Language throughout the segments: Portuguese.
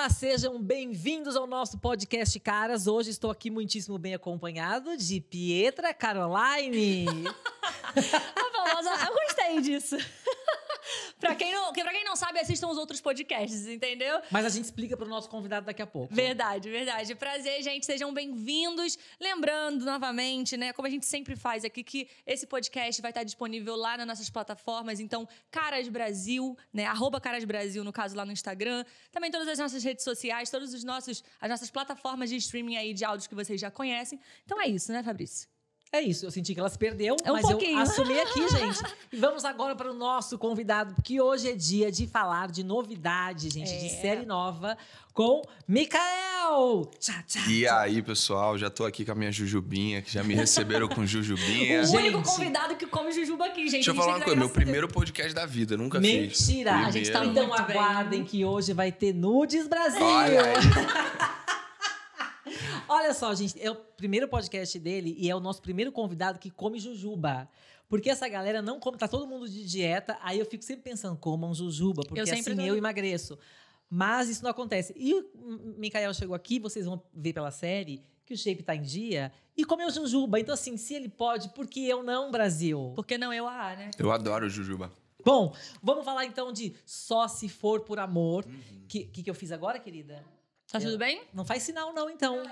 Olá, sejam bem-vindos ao nosso podcast Caras. Hoje estou aqui muitíssimo bem acompanhado de Pietra Caroline. A famosa, eu gostei tá disso. pra, quem não, pra quem não sabe, assistam os outros podcasts, entendeu? Mas a gente explica pro nosso convidado daqui a pouco. Verdade, verdade. Prazer, gente. Sejam bem-vindos. Lembrando novamente, né, como a gente sempre faz aqui, que esse podcast vai estar disponível lá nas nossas plataformas. Então, Caras Brasil, né? Arroba Caras Brasil, no caso, lá no Instagram. Também todas as nossas redes sociais, todas os nossos, as nossas plataformas de streaming aí de áudios que vocês já conhecem. Então é isso, né, Fabrício? É isso, eu senti que elas perderam, é um mas pouquinho. eu assumi aqui, gente. E vamos agora para o nosso convidado, porque hoje é dia de falar de novidade, gente, é. de série nova com Mikael! Tchá, tchá, e tchá. aí, pessoal, já tô aqui com a minha jujubinha, que já me receberam com jujubinha. o gente. único convidado que come jujuba aqui, gente. Deixa eu falar uma coisa, meu primeiro podcast da vida, nunca Mentira. fiz. Mentira! A gente tá então aguardem que hoje vai ter Nudes Brasil! Olha só, gente, é o primeiro podcast dele e é o nosso primeiro convidado que come jujuba. Porque essa galera não come, tá todo mundo de dieta, aí eu fico sempre pensando, comam jujuba, porque eu assim eu emagreço. Mas isso não acontece. E o Mikael chegou aqui, vocês vão ver pela série que o shape tá em dia e comeu jujuba. Então, assim, se ele pode, por que eu não, Brasil? Porque não eu é a, né? Eu adoro jujuba. Bom, vamos falar então de Só Se For Por Amor. O uhum. que, que, que eu fiz agora, querida? Tá eu, tudo bem? Não faz sinal, não, então.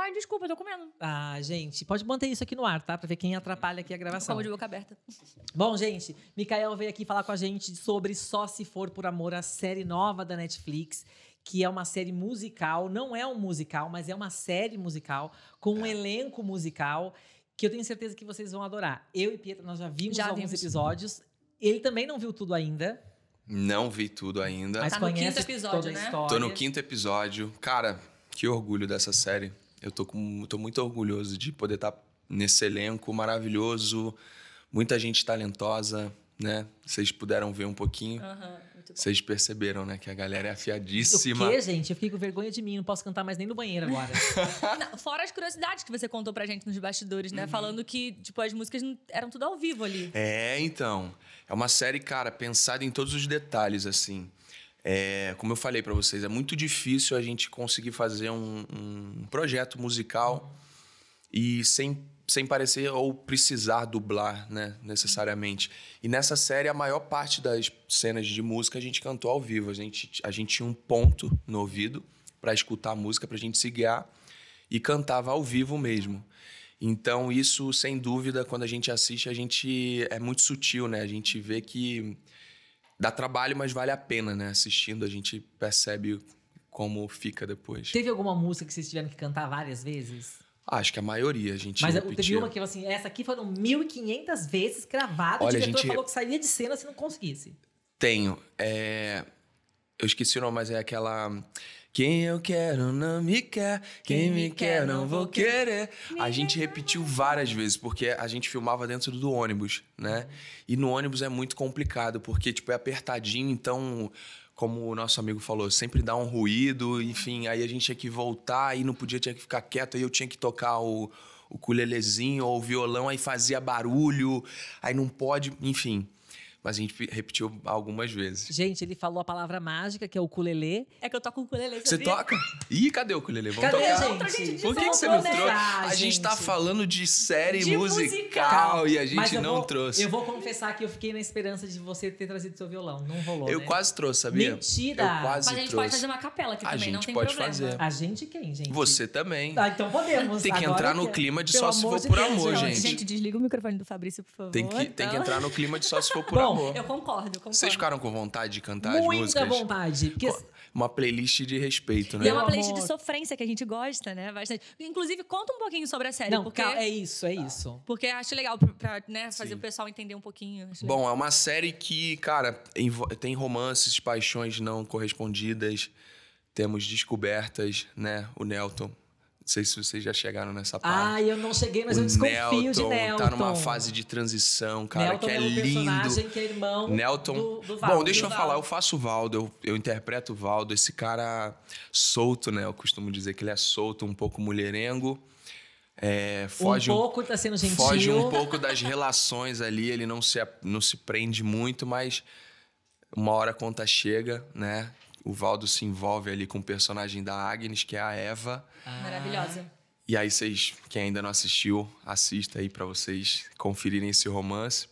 Ai, desculpa, eu tô comendo. Ah, gente, pode manter isso aqui no ar, tá? Pra ver quem atrapalha aqui a gravação. Como de boca aberta. Bom, gente, Mikael veio aqui falar com a gente sobre Só Se For Por Amor, a série nova da Netflix que é uma série musical, não é um musical, mas é uma série musical com um elenco musical que eu tenho certeza que vocês vão adorar. Eu e Pietra nós já vimos já alguns vimos. episódios. Ele também não viu tudo ainda. Não vi tudo ainda. Mas tá no quinto episódio, toda né? a história. Tô no quinto episódio. Cara, que orgulho dessa série. Eu tô, com, tô muito orgulhoso de poder estar tá nesse elenco maravilhoso, muita gente talentosa, né? Vocês puderam ver um pouquinho. Uhum. Vocês perceberam, né? Que a galera é afiadíssima. O quê, gente? Eu fiquei com vergonha de mim, não posso cantar mais nem no banheiro agora. não, fora as curiosidades que você contou pra gente nos bastidores, né? Uhum. Falando que, tipo, as músicas eram tudo ao vivo ali. É, então. É uma série, cara, pensada em todos os detalhes, assim. É, como eu falei para vocês, é muito difícil a gente conseguir fazer um, um, projeto musical e sem, sem parecer ou precisar dublar, né, necessariamente. E nessa série, a maior parte das cenas de música a gente cantou ao vivo. A gente, a gente tinha um ponto no ouvido para escutar a música, para a gente se guiar, e cantava ao vivo mesmo. Então, isso, sem dúvida, quando a gente assiste, a gente é muito sutil, né? A gente vê que Dá trabalho, mas vale a pena, né? Assistindo, a gente percebe como fica depois. Teve alguma música que vocês tiveram que cantar várias vezes? Ah, acho que a maioria a gente Mas repetia. Uh, teve uma que, assim, essa aqui foram 1.500 vezes gravada. Olha, o diretor gente... falou que sairia de cena se não conseguisse. Tenho. É... Eu esqueci o nome, mas é aquela... Quem eu quero não me quer, quem, quem me quer, quer não vou querer. A gente repetiu várias vezes, porque a gente filmava dentro do ônibus, né? E no ônibus é muito complicado, porque, tipo, é apertadinho, então como o nosso amigo falou, sempre dá um ruído, enfim, aí a gente tinha que voltar, aí não podia, tinha que ficar quieto, aí eu tinha que tocar o, o culelezinho ou o violão, aí fazia barulho, aí não pode, enfim mas a gente repetiu algumas vezes. Gente, ele falou a palavra mágica, que é o ukulele. É que eu toco o ukulele, Você toca? Ih, cadê o ukulele? Vamos cadê, tocar? Gente? Por que, que você não né? trouxe? Ah, a gente tá falando de série de musical, musical, e a gente não vou, trouxe. Eu vou confessar que eu fiquei na esperança de você ter trazido seu violão. Não rolou, Eu né? quase trouxe, sabia? Mentira! Eu quase mas a gente trouxe. pode fazer uma capela aqui a também, não tem pode problema. Fazer. A gente quem, gente? Você também. Tá, então podemos. Tem que Agora entrar no que... clima de só se for por amor, gente. Gente, desliga o microfone do Fabrício, por favor. Tem que, tem que então. entrar no clima de só se for por amor. Eu concordo, concordo. Vocês ficaram com vontade de cantar Muita as músicas? Muita vontade. Porque... Uma playlist de respeito, né? E é uma playlist de sofrência que a gente gosta, né? Bastante. Inclusive, conta um pouquinho sobre a série. Não, porque... é isso, é isso. Porque acho legal pra, né, fazer Sim. o pessoal entender um pouquinho. Bom, é uma série que, cara, tem romances, paixões não correspondidas. Temos descobertas, né? O Nelton sei se vocês já chegaram nessa parte. Ah, eu não cheguei, mas o eu desconfio Nelton de Nelton. Tá numa fase de transição, cara, Nelton que é, é um lindo. personagem que é irmão Nelton. Do, do Valdo, Bom, deixa eu Valdo. falar, eu faço o Valdo, eu, eu interpreto o Valdo, esse cara solto, né? Eu costumo dizer que ele é solto, um pouco mulherengo. É, foge um pouco um, tá sendo gentil. Foge um pouco das relações ali, ele não se, não se prende muito, mas uma hora a conta chega, né? o Valdo se envolve ali com o personagem da Agnes, que é a Eva. Ah. Maravilhosa. E aí vocês, quem ainda não assistiu, assista aí para vocês conferirem esse romance.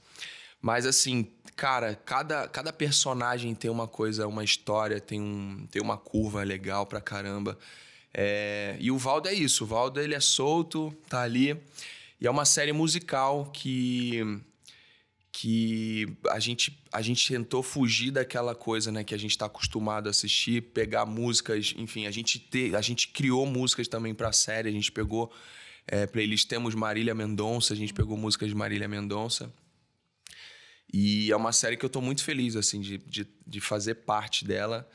Mas assim, cara, cada, cada personagem tem uma coisa, uma história, tem, um, tem uma curva legal pra caramba. É, e o Valdo é isso, o Valdo ele é solto, tá ali. E é uma série musical que que a gente, a gente tentou fugir daquela coisa né, que a gente está acostumado a assistir, pegar músicas, enfim, a gente, te, a gente criou músicas também para a série, a gente pegou é, playlist, temos Marília Mendonça, a gente pegou músicas de Marília Mendonça. E é uma série que eu estou muito feliz assim de, de, de fazer parte dela.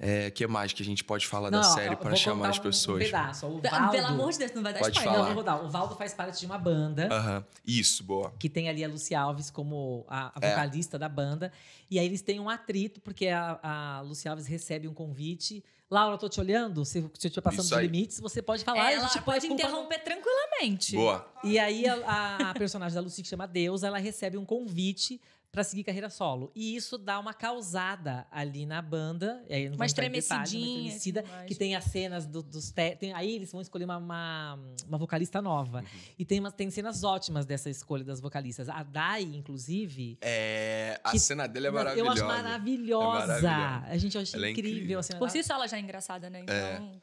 É, que mais que a gente pode falar não, da série para chamar as pessoas? Um né? pedaço. O Valdo, Pelo amor de Deus, não vai dar spoiler. Falar. Não, vou dar. O Valdo faz parte de uma banda. Uhum. Isso, boa. Que tem ali a Luci Alves como a, a é. vocalista é. da banda. E aí eles têm um atrito, porque a, a Luci Alves recebe um convite. Laura, eu tô te olhando, se eu estiver passando os limites, você pode falar. Ela a gente pode interromper tranquilamente. Boa. E aí a, a personagem da Luci, que chama Deus, ela recebe um convite para seguir carreira solo. E isso dá uma causada ali na banda. E aí uma estremecidinha. uma estremecida, assim, que tem as cenas do, dos... tem, aí eles vão escolher uma, uma, uma vocalista nova. Uhum. E tem, uma, tem cenas ótimas dessa escolha das vocalistas. A Dai, inclusive... É, a que, cena dele é maravilhosa. Eu acho maravilhosa. É maravilhosa. A gente acha incrível. É incrível. Assim, Por si só ela já é engraçada, né? É. Então... É.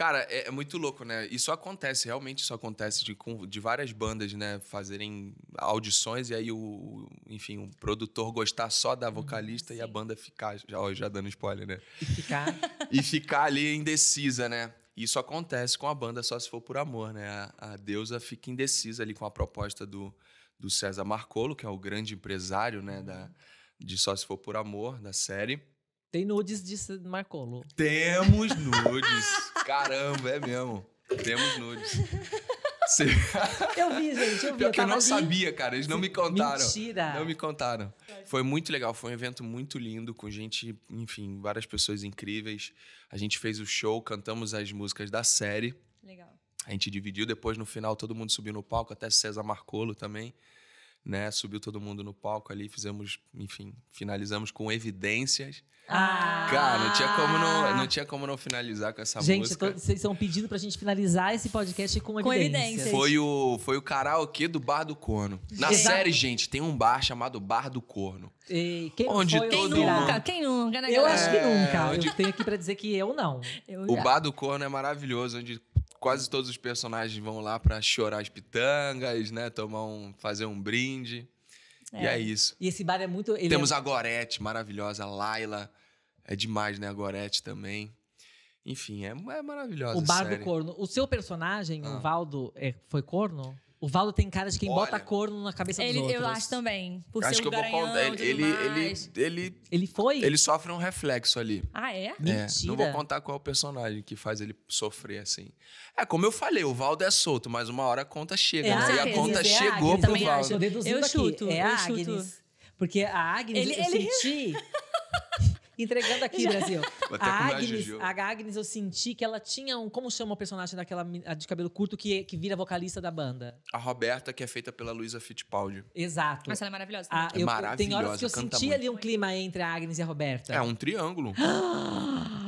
Cara, é, é, muito louco, né? Isso acontece, realmente isso acontece de, de várias bandas, né? Fazerem audições e aí o, enfim, o produtor gostar só da hum, vocalista e a banda ficar, já, já dando spoiler, né? E ficar. e ficar ali indecisa, né? Isso acontece com a banda só se for por amor, né? A, a deusa fica indecisa ali com a proposta do, do César Marcolo, que é o grande empresário, né? Da, uhum. de Só Se For Por Amor, da série. Tem nudes de Marcolo. Temos nudes. Caramba, é mesmo. Temos nudes. Você... Eu vi, gente. Eu vi. Pior eu, eu não ali. sabia, cara. Eles não me contaram. Mentira. Não me contaram. Foi muito legal. Foi um evento muito lindo, com gente, enfim, várias pessoas incríveis. A gente fez o show, cantamos as músicas da série. Legal. A gente dividiu. Depois, no final, todo mundo subiu no palco, até César Marcolo também né? Subiu todo mundo no palco ali, fizemos, enfim, finalizamos com evidências. Ah. Cara, não tinha como não, não, tinha como não finalizar com essa gente, música. Gente, vocês estão pedindo pra gente finalizar esse podcast com, com evidências. evidências. Foi o, foi o karaokê do Bar do Corno. Na Exato. série, gente, tem um bar chamado Bar do Corno. Ei, quem onde foi? Todo quem nunca? Mundo... Quem nunca, né, Eu galera? acho que é. nunca. onde... Eu tenho aqui pra dizer que eu não. Eu o Bar do Corno é maravilhoso, onde quase todos os personagens vão lá para chorar as pitangas, né? Tomar um, fazer um brinde. É. E é isso. E esse bar é muito. Temos é... a Gorete, maravilhosa, Laila. É demais, né? A Gorete também. Enfim, é, é maravilhosa. O bar série. do corno. O seu personagem, ah. o Valdo, é, foi corno? O Valdo tem cara de quem Olha, bota corno na cabeça ele, dos outros. Eu acho também. Por acho ser que eu vou ele, ele, ele, ele, ele foi? Ele sofre um reflexo ali. Ah, é? É, é não vou contar qual é o personagem que faz ele sofrer assim. É, como eu falei, o Valdo é solto, mas uma hora a conta chega. É, né? E a conta é chegou pro Valdo. Acho. Eu, é eu chuto. Aqui. É a Agnes. Porque a Agnes, ele, eu ele... senti... Entregando aqui, Brasil. A Agnes, a Agnes, eu senti que ela tinha um. Como chama o personagem daquela de cabelo curto que, que vira vocalista da banda? A Roberta, que é feita pela Luísa Fittipaldi. Exato. Mas ela é maravilhosa. Ah, eu, é maravilhosa. Tem horas que eu senti muito. ali um clima entre a Agnes e a Roberta. É um triângulo.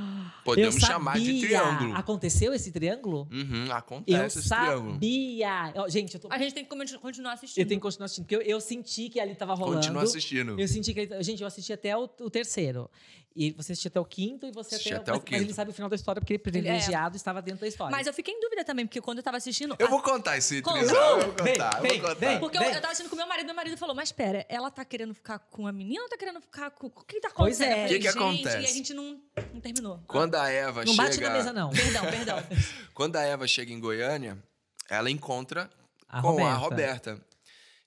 Podemos chamar de triângulo. Aconteceu esse triângulo? Uhum, acontece eu esse sabia. triângulo. Eu Gente, eu tô... A gente tem que continuar assistindo. Eu tenho que continuar assistindo, porque eu, eu senti que ali tava rolando. Continua assistindo. Eu senti que. Gente, eu assisti até o, o terceiro. E você assistia até o quinto e você até, até, o mas, quinto. Mas ele sabe o final da história porque é privilegiado é. estava dentro da história. Mas eu fiquei em dúvida também, porque quando eu estava assistindo. Eu a... vou contar esse Conta. trisal, eu vou contar, eu vou contar. porque Eu, estava assistindo com meu marido, meu marido falou: Mas pera, ela tá querendo ficar com a menina ou tá querendo ficar com. O que tá acontecendo? Pois é. O que, que acontece? E a gente não, não terminou. Quando a Eva não chega. Não bate na mesa, não. perdão, perdão. quando a Eva chega em Goiânia, ela encontra a com Roberta. a Roberta.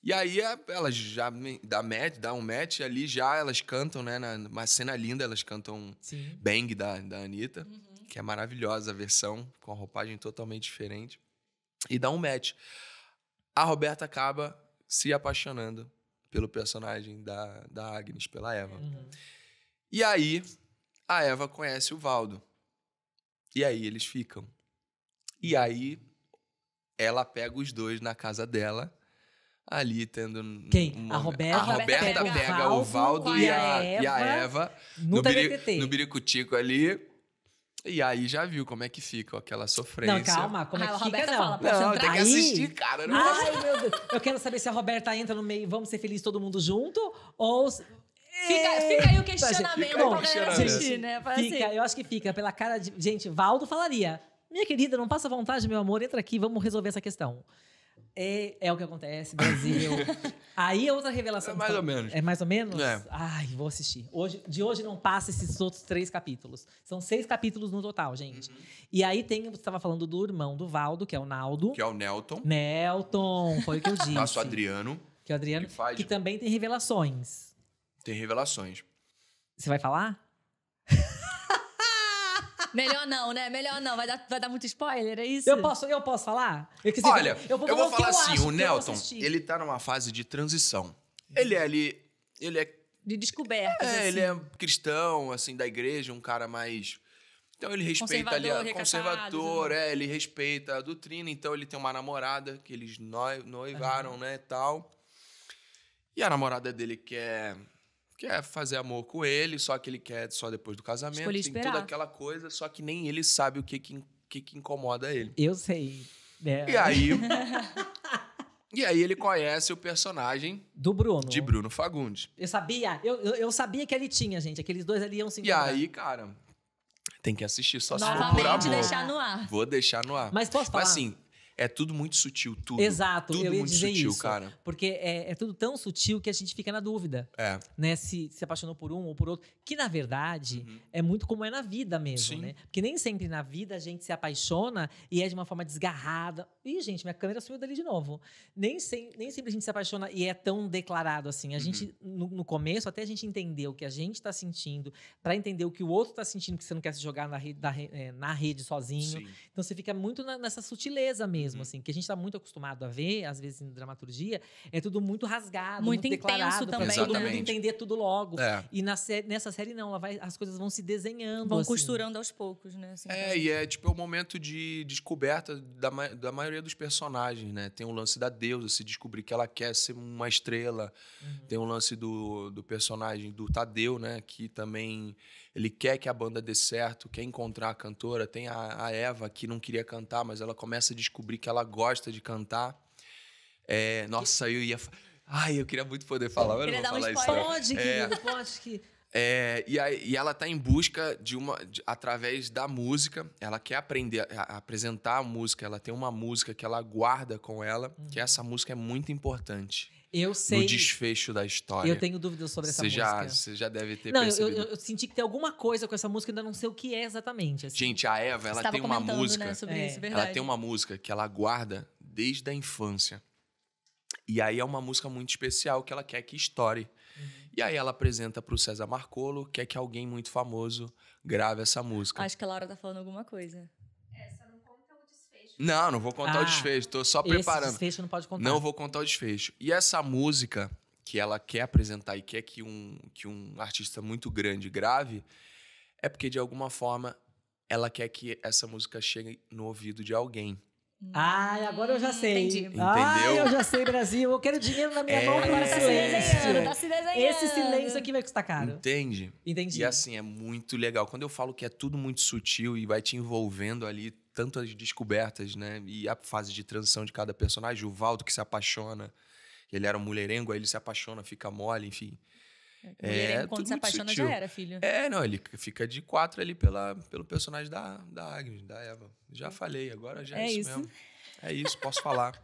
E aí é, elas já dá, match, dá um match ali, já elas cantam, né? Na, uma cena linda, elas cantam Sim. Bang da, da Anitta, uhum. que é maravilhosa a versão, com a roupagem totalmente diferente. E dá um match. A Roberta acaba se apaixonando pelo personagem da, da Agnes, pela Eva. Uhum. E aí a Eva conhece o Valdo. E aí eles ficam. E aí ela pega os dois na casa dela ali tendo. Quem? Uma... a Roberta, a Roberta pega, pega o Valdo e a, e a Eva no, no, biricutico ali. E aí já viu como é que fica aquela sofrência. Não, calma, como é ah, que fica, não. Fala, não, tem que assistir, cara. Não né? Ai, meu Deus. Eu quero saber se a Roberta entra no meio, vamos ser felizes todo mundo junto, ou... Fica, fica aí o questionamento pra galera assistir, né? Assim. fica, assim. eu acho que fica, pela cara de... Gente, Valdo falaria, minha querida, não passa vontade, meu amor, entra aqui, vamos resolver essa questão. É, é o que acontece, Brasil. Aí é outra revelação. É mais ou menos. É mais ou menos? É. Ai, vou assistir. Hoje, de hoje não passa esses outros três capítulos. São seis capítulos no total, gente. Uhum. E aí tem, você estava falando do irmão do Valdo, que é o Naldo. Que é o Nelton. Nelton, foi o que eu disse. Nosso Adriano. Que é o Adriano. Que, faz... que também tem revelações. Tem revelações. Você vai falar? Melhor não, né? Melhor não. Vai dar, vai dar muito spoiler, é isso? Eu posso, eu posso falar? Eu dizer, Olha, eu vou, eu vou falar assim, o Nelton, ele tá numa fase de transição. Ele é ali... Ele é... De descoberta. É, assim. ele é cristão, assim, da igreja, um cara mais... Então ele respeita ali a conservador, né? é, ele respeita a doutrina, então ele tem uma namorada que eles noivaram, uhum. né, tal. E a namorada dele quer é quer fazer amor com ele, só que ele quer só depois do casamento. Escolhi tem esperar. toda aquela coisa, só que nem ele sabe o que que, que, que incomoda ele. Eu sei. É. E aí. e aí ele conhece o personagem do Bruno. De Bruno Fagundes. Eu sabia, eu, eu, eu sabia que ele tinha, gente. Aqueles dois ali iam se encontrar. E aí, cara, tem que assistir só Novamente se for por amor. deixar no ar. Vou deixar no ar. Mas posso falar? Mas assim, é tudo muito sutil, tudo. Exato, tudo eu ia muito dizer sutil, isso, cara. Porque é, é, tudo tão sutil que a gente fica na dúvida. É. Né? Se se apaixonou por um ou por outro. Que, na verdade, uhum. é muito como é na vida mesmo, Sim. né? Porque nem sempre na vida a gente se apaixona e é de uma forma desgarrada. Ih, gente, minha câmera subiu dali de novo. Nem, sem, nem sempre a gente se apaixona e é tão declarado assim. A uhum. gente, no, no, começo, até a gente entender o que a gente está sentindo, para entender o que o outro está sentindo, que você não quer se jogar na rede, é, na rede sozinho. Sim. Então você fica muito na, nessa sutileza mesmo, uhum. assim, que a gente está muito acostumado a ver, às vezes em dramaturgia, é tudo muito rasgado, muito, muito declarado, também. Pra todo né? mundo entender tudo logo. É. E na, nessa série, não, vai, as coisas vão se desenhando. Vão assim. costurando aos poucos, né? Assim, é, e é tipo o é momento de descoberta da, da maioria maioria dos personagens, né? Tem o um lance da deusa, se descobrir que ela quer ser uma estrela. Uhum. Tem o um lance do, do personagem do Tadeu, né? Que também ele quer que a banda dê certo, quer encontrar a cantora. Tem a, a Eva que não queria cantar, mas ela começa a descobrir que ela gosta de cantar. É, nossa, eu ia. Ai, eu queria muito poder falar, eu não vou falar um isso. Pode, é. querido, é... pode que. É, e, a, e, ela está em busca de uma. De, através da música, ela quer aprender a, a, apresentar a música, ela tem uma música que ela guarda com ela, uhum. que essa música é muito importante. Eu sei. No desfecho da história. Eu tenho dúvidas sobre essa música. Você já deve ter não, percebido. Eu, eu, eu, senti que tem alguma coisa com essa música, ainda não sei o que é exatamente. Assim. Gente, a Eva, ela tem uma né, música. Né, sobre é. isso, verdade. Ela tem uma música que ela guarda desde a infância. E aí é uma música muito especial que ela quer que estoure. E aí ela apresenta para o César Marcolo, quer é que alguém muito famoso grave essa música. Acho que a Laura tá falando alguma coisa. É, não, não vou contar ah, o desfecho, tô só preparando. Esse desfecho não pode contar. Não vou contar o desfecho. E essa música que ela quer apresentar e quer que um, que um artista muito grande grave, é porque de alguma forma ela quer que essa música chegue no ouvido de alguém. Ah, agora eu já hum, sei. Entendi. Entendeu? Ah, eu já sei, Brasil. Eu quero dinheiro na minha é... mão agora silêncio. Tá se tá desenhando, tá se Esse silêncio aqui vai custar caro. Entende? Entendi. E assim, é muito legal. Quando eu falo que é tudo muito sutil e vai te envolvendo ali, tanto as descobertas, né? E a fase de transição de cada personagem. O Valdo que se apaixona. Ele era um mulherengo, aí ele se apaixona, fica mole, enfim. É, ele, quando se apaixona sutil. já era, filho. É, não, ele fica de quatro ali pela, pelo personagem da, da Agnes, da Eva. Já falei, agora já é, é isso, mesmo. É isso, posso falar.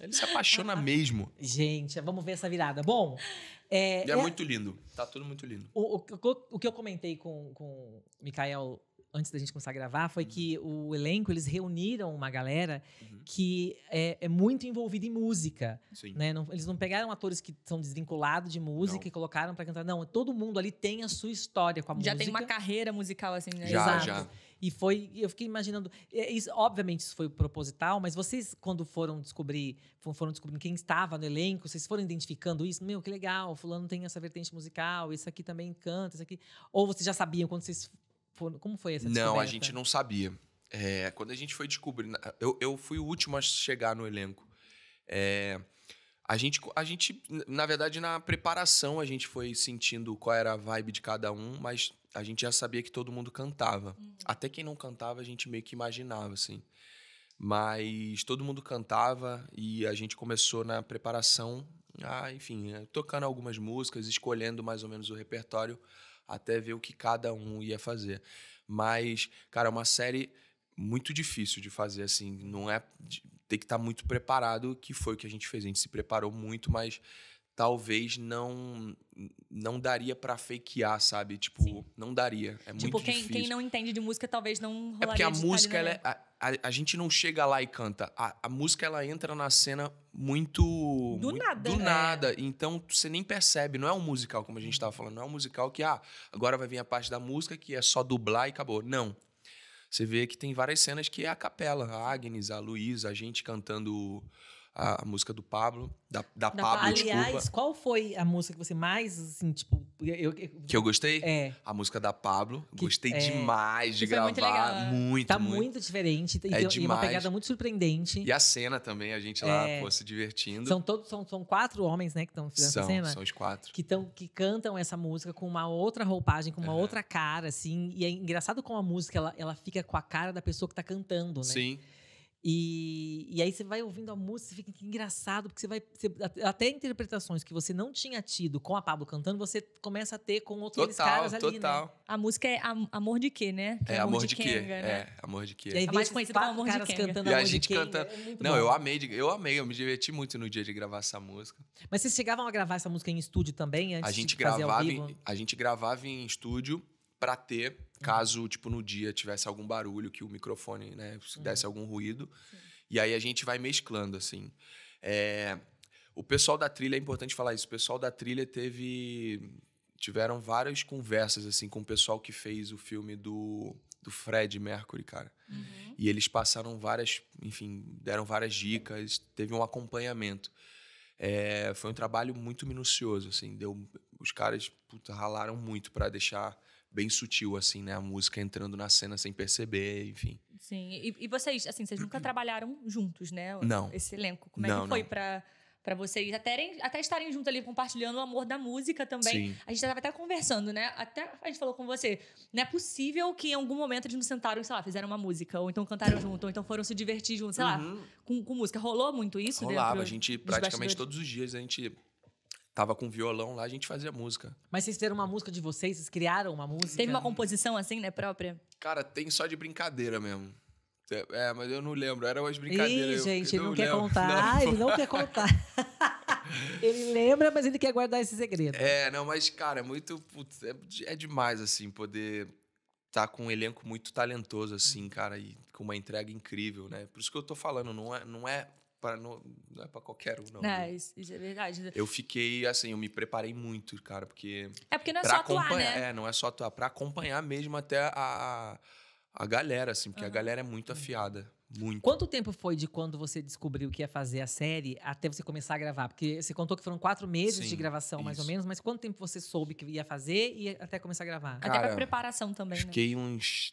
Ele se apaixona mesmo. Gente, vamos ver essa virada. Bom. É, é, é muito lindo. Tá tudo muito lindo. O, o, o que eu comentei com, com o Mikael antes da gente começar a gravar foi uhum. que o elenco eles reuniram uma galera uhum. que é, é, muito envolvida em música. Sim. Né? Não, eles não pegaram atores que são desvinculados de música não. e colocaram para cantar. Não, todo mundo ali tem a sua história com a já música. Já tem uma carreira musical assim, né? Já, Exato. já. E foi, eu fiquei imaginando, é isso, obviamente isso foi proposital, mas vocês quando foram descobrir, foram descobrindo quem estava no elenco, vocês foram identificando isso, meu, que legal, fulano tem essa vertente musical, isso aqui também canta, isso aqui, ou vocês já sabiam quando vocês como foi essa descoberta? Não, a gente não sabia. É, quando a gente foi descobrindo... Eu, eu fui o último a chegar no elenco. É, a, gente, a gente, na verdade, na preparação, a gente foi sentindo qual era a vibe de cada um, mas a gente já sabia que todo mundo cantava. Uhum. Até quem não cantava, a gente meio que imaginava, assim. Mas todo mundo cantava e a gente começou na preparação, a, ah, enfim, tocando algumas músicas, escolhendo mais ou menos o repertório até ver o que cada um ia fazer. Mas, cara, é uma série muito difícil de fazer assim, não é tem que estar tá muito preparado, que foi o que a gente fez. A gente se preparou muito, mas talvez não não daria para fakear, sabe? Tipo, Sim. não daria. É tipo, muito quem, difícil. quem não entende de música talvez não rolaria. É porque a música ela é, a, a, a, gente não chega lá e canta. A, a música ela entra na cena muito. Do muito, nada. Do né? nada. Então você nem percebe. Não é um musical, como a gente estava falando. Não é um musical que, ah, agora vai vir a parte da música que é só dublar e acabou. Não. Você vê que tem várias cenas que é a capela. A Agnes, a Luísa, a gente cantando a, a música do Pablo, da, da, da Pablo, Aliás, desculpa. qual foi a música que você mais, assim, tipo... Eu, eu, que eu gostei? É. A música da Pablo. Que, gostei é, demais de é gravar. Muito, legal. muito, Tá muito, muito diferente. é e demais. uma pegada muito surpreendente. E a cena também, a gente lá, é. pô, se divertindo. São todos, são, são quatro homens, né, que estão fazendo são, essa cena. São, os quatro. Que, tão, que cantam essa música com uma outra roupagem, com uma é. outra cara, assim. E é engraçado como a música, ela, ela fica com a cara da pessoa que tá cantando, né? Sim. E, e aí você vai ouvindo a música, você fica engraçado, porque você vai. Você, até interpretações que você não tinha tido com a Pablo cantando, você começa a ter com outros total, caras ali. Né? Total. Né? A música é Amor de quê, né? É, é, Amor, amor de, de quê? Né? É, Amor de quê. E aí, a é mais conhecido como Amor de Quê. cantando E a gente cantando. É não, bom. eu amei, eu amei, eu me diverti muito no dia de gravar essa música. Mas vocês chegavam a gravar essa música em estúdio também antes a gente de gravava fazer ao vivo? Em, a gente gravava em estúdio para ter, uhum. caso, tipo, no dia tivesse algum barulho, que o microfone, né, uhum. desse algum ruído. Sim. E aí a gente vai mesclando, assim. É, o pessoal da trilha, é importante falar isso, o pessoal da trilha teve... Tiveram várias conversas, assim, com o pessoal que fez o filme do, do Fred Mercury, cara. Uhum. E eles passaram várias, enfim, deram várias dicas, teve um acompanhamento. É, foi um trabalho muito minucioso, assim, deu... Os caras, puta, ralaram muito para deixar bem sutil, assim, né? A música entrando na cena sem perceber, enfim. Sim. E, e vocês, assim, vocês nunca trabalharam juntos, né? Não. Esse elenco. Como é não, que foi para para vocês até, até estarem juntos ali compartilhando o amor da música também. Sim. A gente tava até conversando, né? Até a gente falou com você. Não é possível que em algum momento eles não sentaram, sei lá, fizeram uma música, ou então cantaram junto, ou então foram se divertir juntos sei uhum. lá, com, com música. Rolou muito isso? Rolava. a gente, praticamente todos os dias, a gente tava com violão lá, a gente fazia música. Mas vocês fizeram uma música de vocês? Vocês criaram uma música? Teve uma composição assim, né, própria? Cara, tem só de brincadeira mesmo. É, é mas eu não lembro, era as brincadeiras. Ih, gente, ele não, não quer lembro. contar, não. ele não quer contar. ele lembra, mas ele quer guardar esse segredo. É, não, mas, cara, é muito. Putz, é, é, demais, assim, poder estar tá com um elenco muito talentoso, assim, cara, e com uma entrega incrível, né? Por isso que eu tô falando, não é, não é para não, não é para qualquer um, não. É, isso, isso é verdade. Eu fiquei assim, eu me preparei muito, cara, porque. É porque não é só atuar, né? É, não é só atuar, para acompanhar mesmo até a, a galera, assim, porque uhum. a galera é muito afiada. Muito. Quanto tempo foi de quando você descobriu que ia fazer a série até você começar a gravar? Porque você contou que foram quatro meses Sim, de gravação, isso. mais ou menos, mas quanto tempo você soube que ia fazer e até começar a gravar? Cara, até pra preparação também, fiquei né? Fiquei uns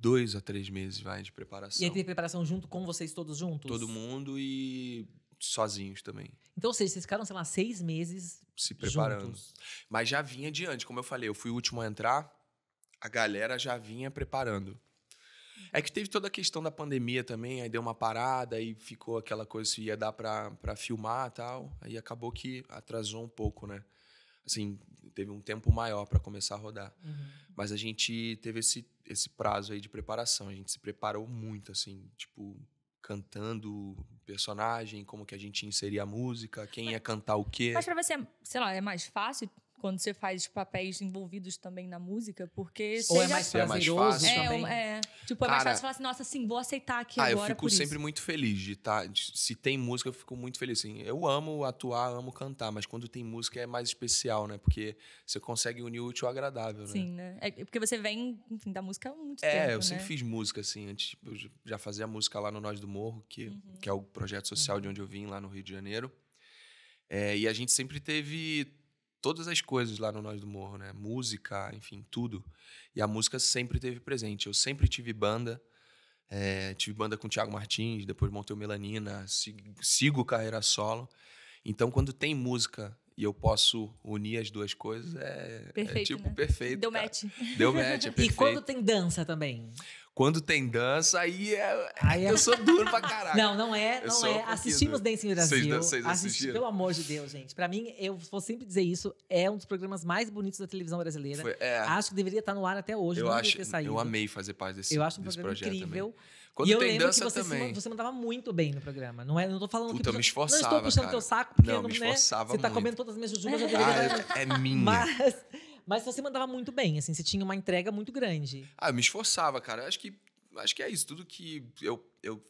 dois a três meses vai de preparação. E aí teve preparação junto com vocês todos juntos? Todo mundo e sozinhos também. Então, ou seja, vocês ficaram, sei lá, seis meses se preparando. Juntos. Mas já vinha adiante, como eu falei, eu fui o último a entrar, a galera já vinha preparando. É que teve toda a questão da pandemia também, aí deu uma parada, aí ficou aquela coisa se ia dar para filmar tal, aí acabou que atrasou um pouco, né? assim, teve um tempo maior para começar a rodar. Uhum. Mas a gente teve esse, esse prazo aí de preparação. A gente se preparou muito, assim, tipo, cantando personagem, como que a gente inseria a música, quem mas, ia cantar o quê. Mas para você, é, sei lá, é mais fácil quando você faz papéis envolvidos também na música, porque Ou é mais, é mais fácil é, também. É, tipo, é mais fácil falar assim, nossa, sim, vou aceitar aqui ah, agora eu fico sempre isso. muito feliz de estar... Tá, se tem música, eu fico muito feliz. Assim, eu amo atuar, amo cantar, mas quando tem música é mais especial, né? Porque você consegue unir o útil ao agradável, sim, né? Sim, né? É, é, porque você vem, enfim, da música há muito é, tempo, É, eu sempre né? fiz música, assim. Antes, tipo, eu já fazia música lá no Nós do Morro, que, uhum. que é o projeto social uhum. de onde eu vim, lá no Rio de Janeiro. É, e a gente sempre teve todas as coisas lá no Nós do Morro, né? Música, enfim, tudo. E a música sempre teve presente. Eu sempre tive banda. É, tive banda com o Thiago Martins, depois montei o Melanina, sigo, sigo carreira solo. Então, quando tem música e eu posso unir as duas coisas, é, é perfeito, é tipo né? perfeito. Deu cara. match. Deu match, é perfeito. E quando tem dança também? Quando tem dança, aí, é, aí é... eu sou duro pra caralho. Não, não é, não é. Um Assistimos do... Dance Brasil. Vocês Pelo amor de Deus, gente. Pra mim, eu vou sempre dizer isso, é um dos programas mais bonitos da televisão brasileira. Foi, é... Acho que deveria estar no ar até hoje, eu acho, Eu amei fazer parte desse, eu acho um programa incrível. Também. Quando e eu lembro que você, também. Se, você mandava muito bem no programa. Não, é, não tô falando Puta, que. eu me esforçava. Não estou puxando cara. teu saco, porque não, não me é, esforçava né, muito. Você tá comendo todas as minhas jujubas. é, é, é minha. Mas, mas você mandava muito bem, assim, você tinha uma entrega muito grande. Ah, eu me esforçava, cara. Acho que, acho que é isso. Tudo que eu, eu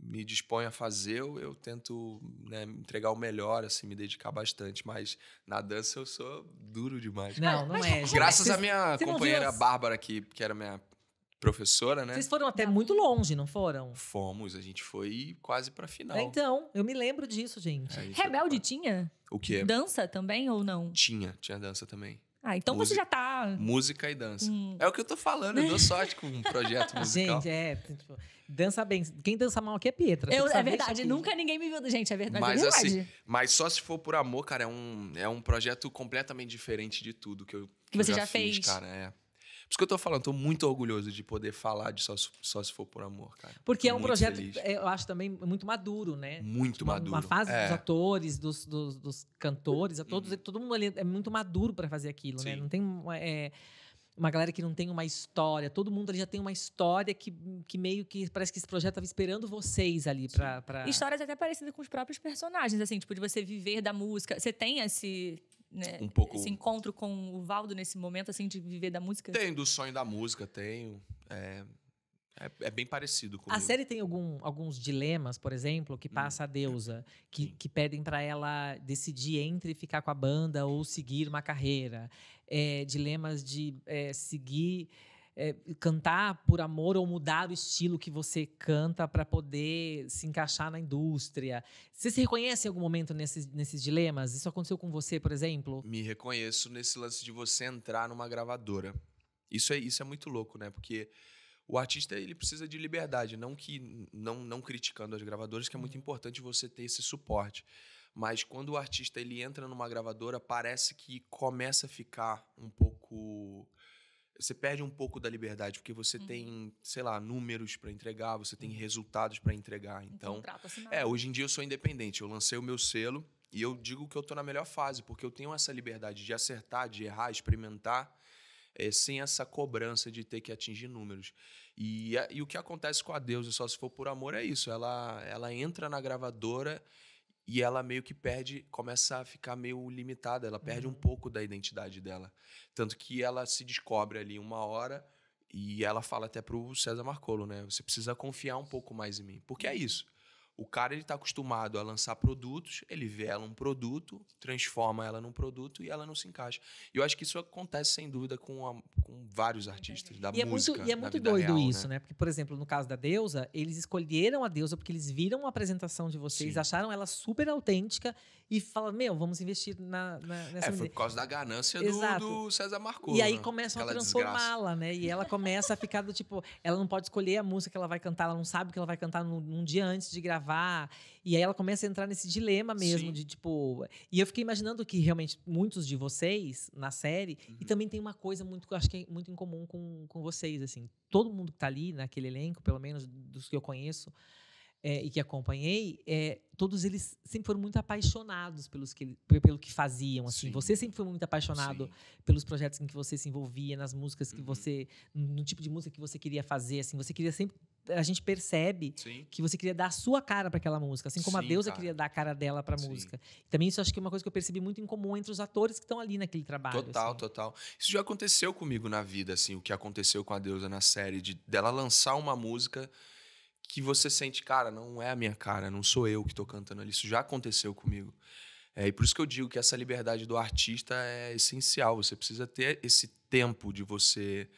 me disponho a fazer, eu, eu tento né, entregar o melhor, assim, me dedicar bastante. Mas na dança eu sou duro demais. Não, não é. é Graças à minha companheira Bárbara, que, que era minha professora, né? Vocês foram até muito longe, não foram? Fomos, a gente foi quase pra final. Então, eu me lembro disso, gente. É, Rebelde tinha? O quê? Dança também ou não? Tinha, tinha dança também. Ah, então música, você já tá. Música e dança. Hum. É o que eu tô falando, eu dou sorte com um projeto musical. Gente, é. Tipo, dança bem. Quem dança mal aqui é Pietra. Eu, é verdade, nunca ninguém me viu. Gente, é verdade. É mas, é verdade. Assim, mas só se for por amor, cara, é um, é um projeto completamente diferente de tudo que eu. Que, que você eu já, já, fez. Fiz, cara, é. Por isso que eu tô falando, tô muito orgulhoso de poder falar de Só Se, só se For Por Amor, cara. Porque é um projeto, feliz. É, eu acho também, muito maduro, né? Muito tipo, uma, maduro. Uma fase é. dos atores, dos, dos, dos cantores, a é todos, uhum. todo mundo ali é muito maduro para fazer aquilo, né? Sim. né? Não tem... É, uma galera que não tem uma história, todo mundo ali já tem uma história que, que meio que parece que esse projeto estava esperando vocês ali para pra... Histórias até parecidas com os próprios personagens, assim, tipo, de você viver da música. Você tem esse, né, um pouco... esse encontro com o Valdo nesse momento, assim, de viver da música? Tem, do sonho da música, tenho. É, é, é bem parecido com A série tem algum, alguns dilemas, por exemplo, que hum, passa hum. a é. deusa, que, que pedem para ela decidir entre ficar com a banda ou seguir uma carreira. É, dilemas de é, seguir é, cantar por amor ou mudar o estilo que você canta para poder se encaixar na indústria. Você se reconhece em algum momento nesses, nesses dilemas? Isso aconteceu com você, por exemplo? Me reconheço nesse lance de você entrar numa gravadora. Isso é, isso é muito louco, né? Porque o artista ele precisa de liberdade, não que não, não criticando as gravadoras, que é muito uhum. importante você ter esse suporte. Mas quando o artista ele entra numa gravadora, parece que começa a ficar um pouco você perde um pouco da liberdade, porque você uhum. tem, sei lá, números para entregar, você tem uhum. resultados para entregar. Então, é, hoje em dia eu sou independente, eu lancei o meu selo e eu digo que eu estou na melhor fase, porque eu tenho essa liberdade de acertar, de errar, experimentar, é, sem essa cobrança de ter que atingir números. E, e o que acontece com a Deus, só se for por amor, é isso. Ela, ela entra na gravadora e ela meio que perde, começa a ficar meio limitada, ela perde uhum. um pouco da identidade dela. Tanto que ela se descobre ali uma hora e ela fala até pro César Marcolo, né? Você precisa confiar um pouco mais em mim. Porque é uhum. isso. O cara ele está acostumado a lançar produtos, ele vê ela um produto, transforma ela num produto e ela não se encaixa. E eu acho que isso acontece sem dúvida com, a, com vários artistas da e música. É muito, e é muito doido real, isso, né? né? Porque, por exemplo, no caso da Deusa, eles escolheram a Deusa porque eles viram a apresentação de vocês, Sim. acharam ela super autêntica e fala: Meu, vamos investir na, na nessa. É, foi por causa da ganância do, do, César Marcou. E aí né? começam a transformá-la, né? E ela começa a ficar do tipo: ela não pode escolher a música que ela vai cantar, ela não sabe o que ela vai cantar num, num dia antes de gravar. E aí ela começa a entrar nesse dilema mesmo, Sim. de tipo. E eu fiquei imaginando que realmente muitos de vocês na série, uhum. e também tem uma coisa muito que eu acho que é muito em comum com, com vocês, assim. Todo mundo que tá ali naquele elenco, pelo menos dos que eu conheço, é, e que acompanhei, é, todos eles sempre foram muito apaixonados pelos que, pelo que faziam. Assim, você sempre foi muito apaixonado Sim. pelos projetos em que você se envolvia, nas músicas que uhum. você, no tipo de música que você queria fazer. Assim, você queria sempre a gente percebe Sim. que você queria dar a sua cara para aquela música, assim como Sim, a deusa cara. queria dar a cara dela para a música. E também isso acho que é uma coisa que eu percebi muito em comum entre os atores que estão ali naquele trabalho. Total, assim. total. Isso já aconteceu comigo na vida, assim, o que aconteceu com a deusa na série de dela lançar uma música que você sente, cara, não é a minha cara, não sou eu que estou cantando ali. Isso já aconteceu comigo. É, e por isso que eu digo que essa liberdade do artista é essencial. Você precisa ter esse tempo de você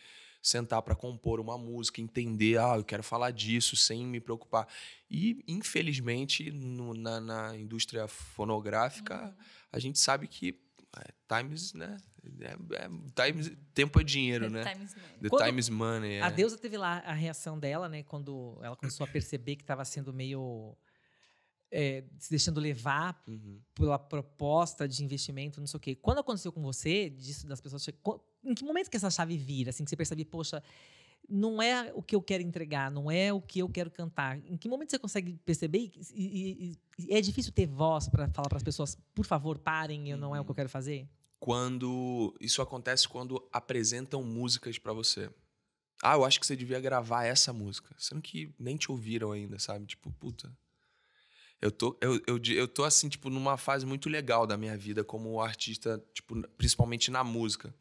sentar para compor uma música, entender, ah, eu quero falar disso sem me preocupar. E, infelizmente, no, na, na, indústria fonográfica, uhum. a gente sabe que é, times, né? É, é, time, tempo é dinheiro, The é, né? money. The Time's time is money. É. A deusa teve lá a reação dela, né? Quando ela começou a perceber que estava sendo meio. É, se deixando levar uhum. pela proposta de investimento, não sei o quê. Quando aconteceu com você, disso das pessoas. Em que momento que essa chave vira? Assim, que você percebe, poxa, não é o que eu quero entregar, não é o que eu quero cantar. Em que momento você consegue perceber? E, e, e é difícil ter voz para falar para as pessoas, por favor, parem, eu não é o que eu uhum. quero fazer? quando isso acontece quando apresentam músicas para você. Ah, eu acho que você devia gravar essa música, sendo que nem te ouviram ainda, sabe? Tipo, puta. Eu tô, eu, eu, eu tô assim, tipo, numa fase muito legal da minha vida como artista, tipo, principalmente na música.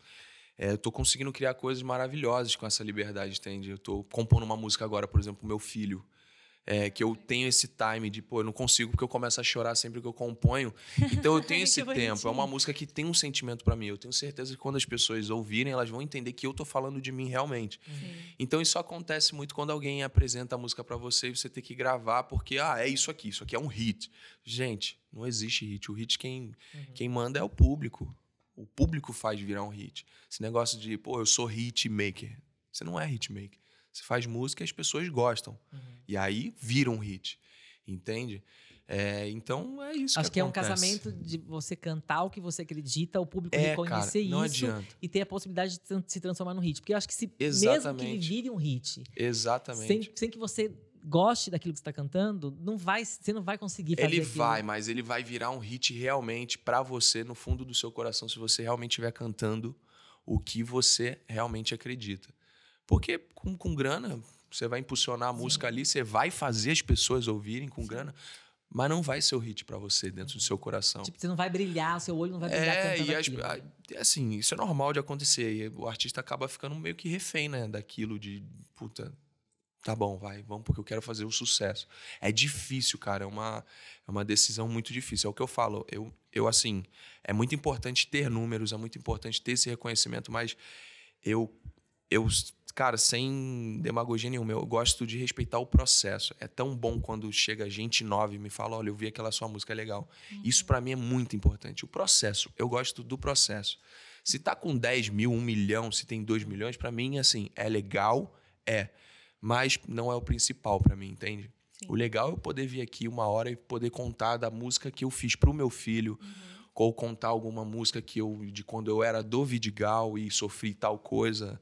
É, eu tô conseguindo criar coisas maravilhosas com essa liberdade, entende? Eu tô compondo uma música agora, por exemplo, pro meu filho é, que eu tenho esse time de, pô, eu não consigo porque eu começo a chorar sempre que eu componho. Então eu tenho esse tempo. É uma música que tem um sentimento para mim. Eu tenho certeza que quando as pessoas ouvirem, elas vão entender que eu tô falando de mim realmente. Sim. Então isso acontece muito quando alguém apresenta a música para você e você tem que gravar porque, ah, é isso aqui, isso aqui é um hit. Gente, não existe hit. O hit quem, uhum. quem manda é o público. O público faz virar um hit. Esse negócio de, pô, eu sou hit maker. Você não é hit maker você faz música e as pessoas gostam. Uhum. E aí vira um hit, entende? É, então é isso Acho que, que é um casamento de você cantar o que você acredita, o público é, reconhecer cara, isso adianta. e ter a possibilidade de se transformar num hit. Porque eu acho que se Exatamente. mesmo que vire um hit. Exatamente. Sem, sem que você goste daquilo que está cantando, não vai, você não vai conseguir fazer Ele aquilo. vai, mas ele vai virar um hit realmente para você no fundo do seu coração se você realmente estiver cantando o que você realmente acredita. Porque com, com grana, você vai impulsionar a música ali, você vai fazer as pessoas ouvirem com Sim. grana, mas não vai ser o hit para você dentro do seu coração. Tipo, você não vai brilhar, o seu olho não vai brilhar. É, e as, é assim, isso é normal de acontecer. E o artista acaba ficando meio que refém, né? Daquilo de, puta, tá bom, vai, vamos, porque eu quero fazer o sucesso. É difícil, cara, é uma, é uma decisão muito difícil. É o que eu falo, eu, eu, assim, é muito importante ter números, é muito importante ter esse reconhecimento, mas eu, eu cara, sem demagogia nenhuma, eu gosto de respeitar o processo. É tão bom quando chega gente nova e me fala: olha, eu vi aquela sua música é legal. Uhum. Isso para mim é muito importante. O processo, eu gosto do processo. Se tá com 10 mil, 1 milhão, se tem 2 milhões, para mim, assim, é legal, é. Mas não é o principal para mim, entende? Sim. O legal é eu poder vir aqui uma hora e poder contar da música que eu fiz pro meu filho. Uhum ou contar alguma música que eu de quando eu era do Vidigal e sofri tal coisa.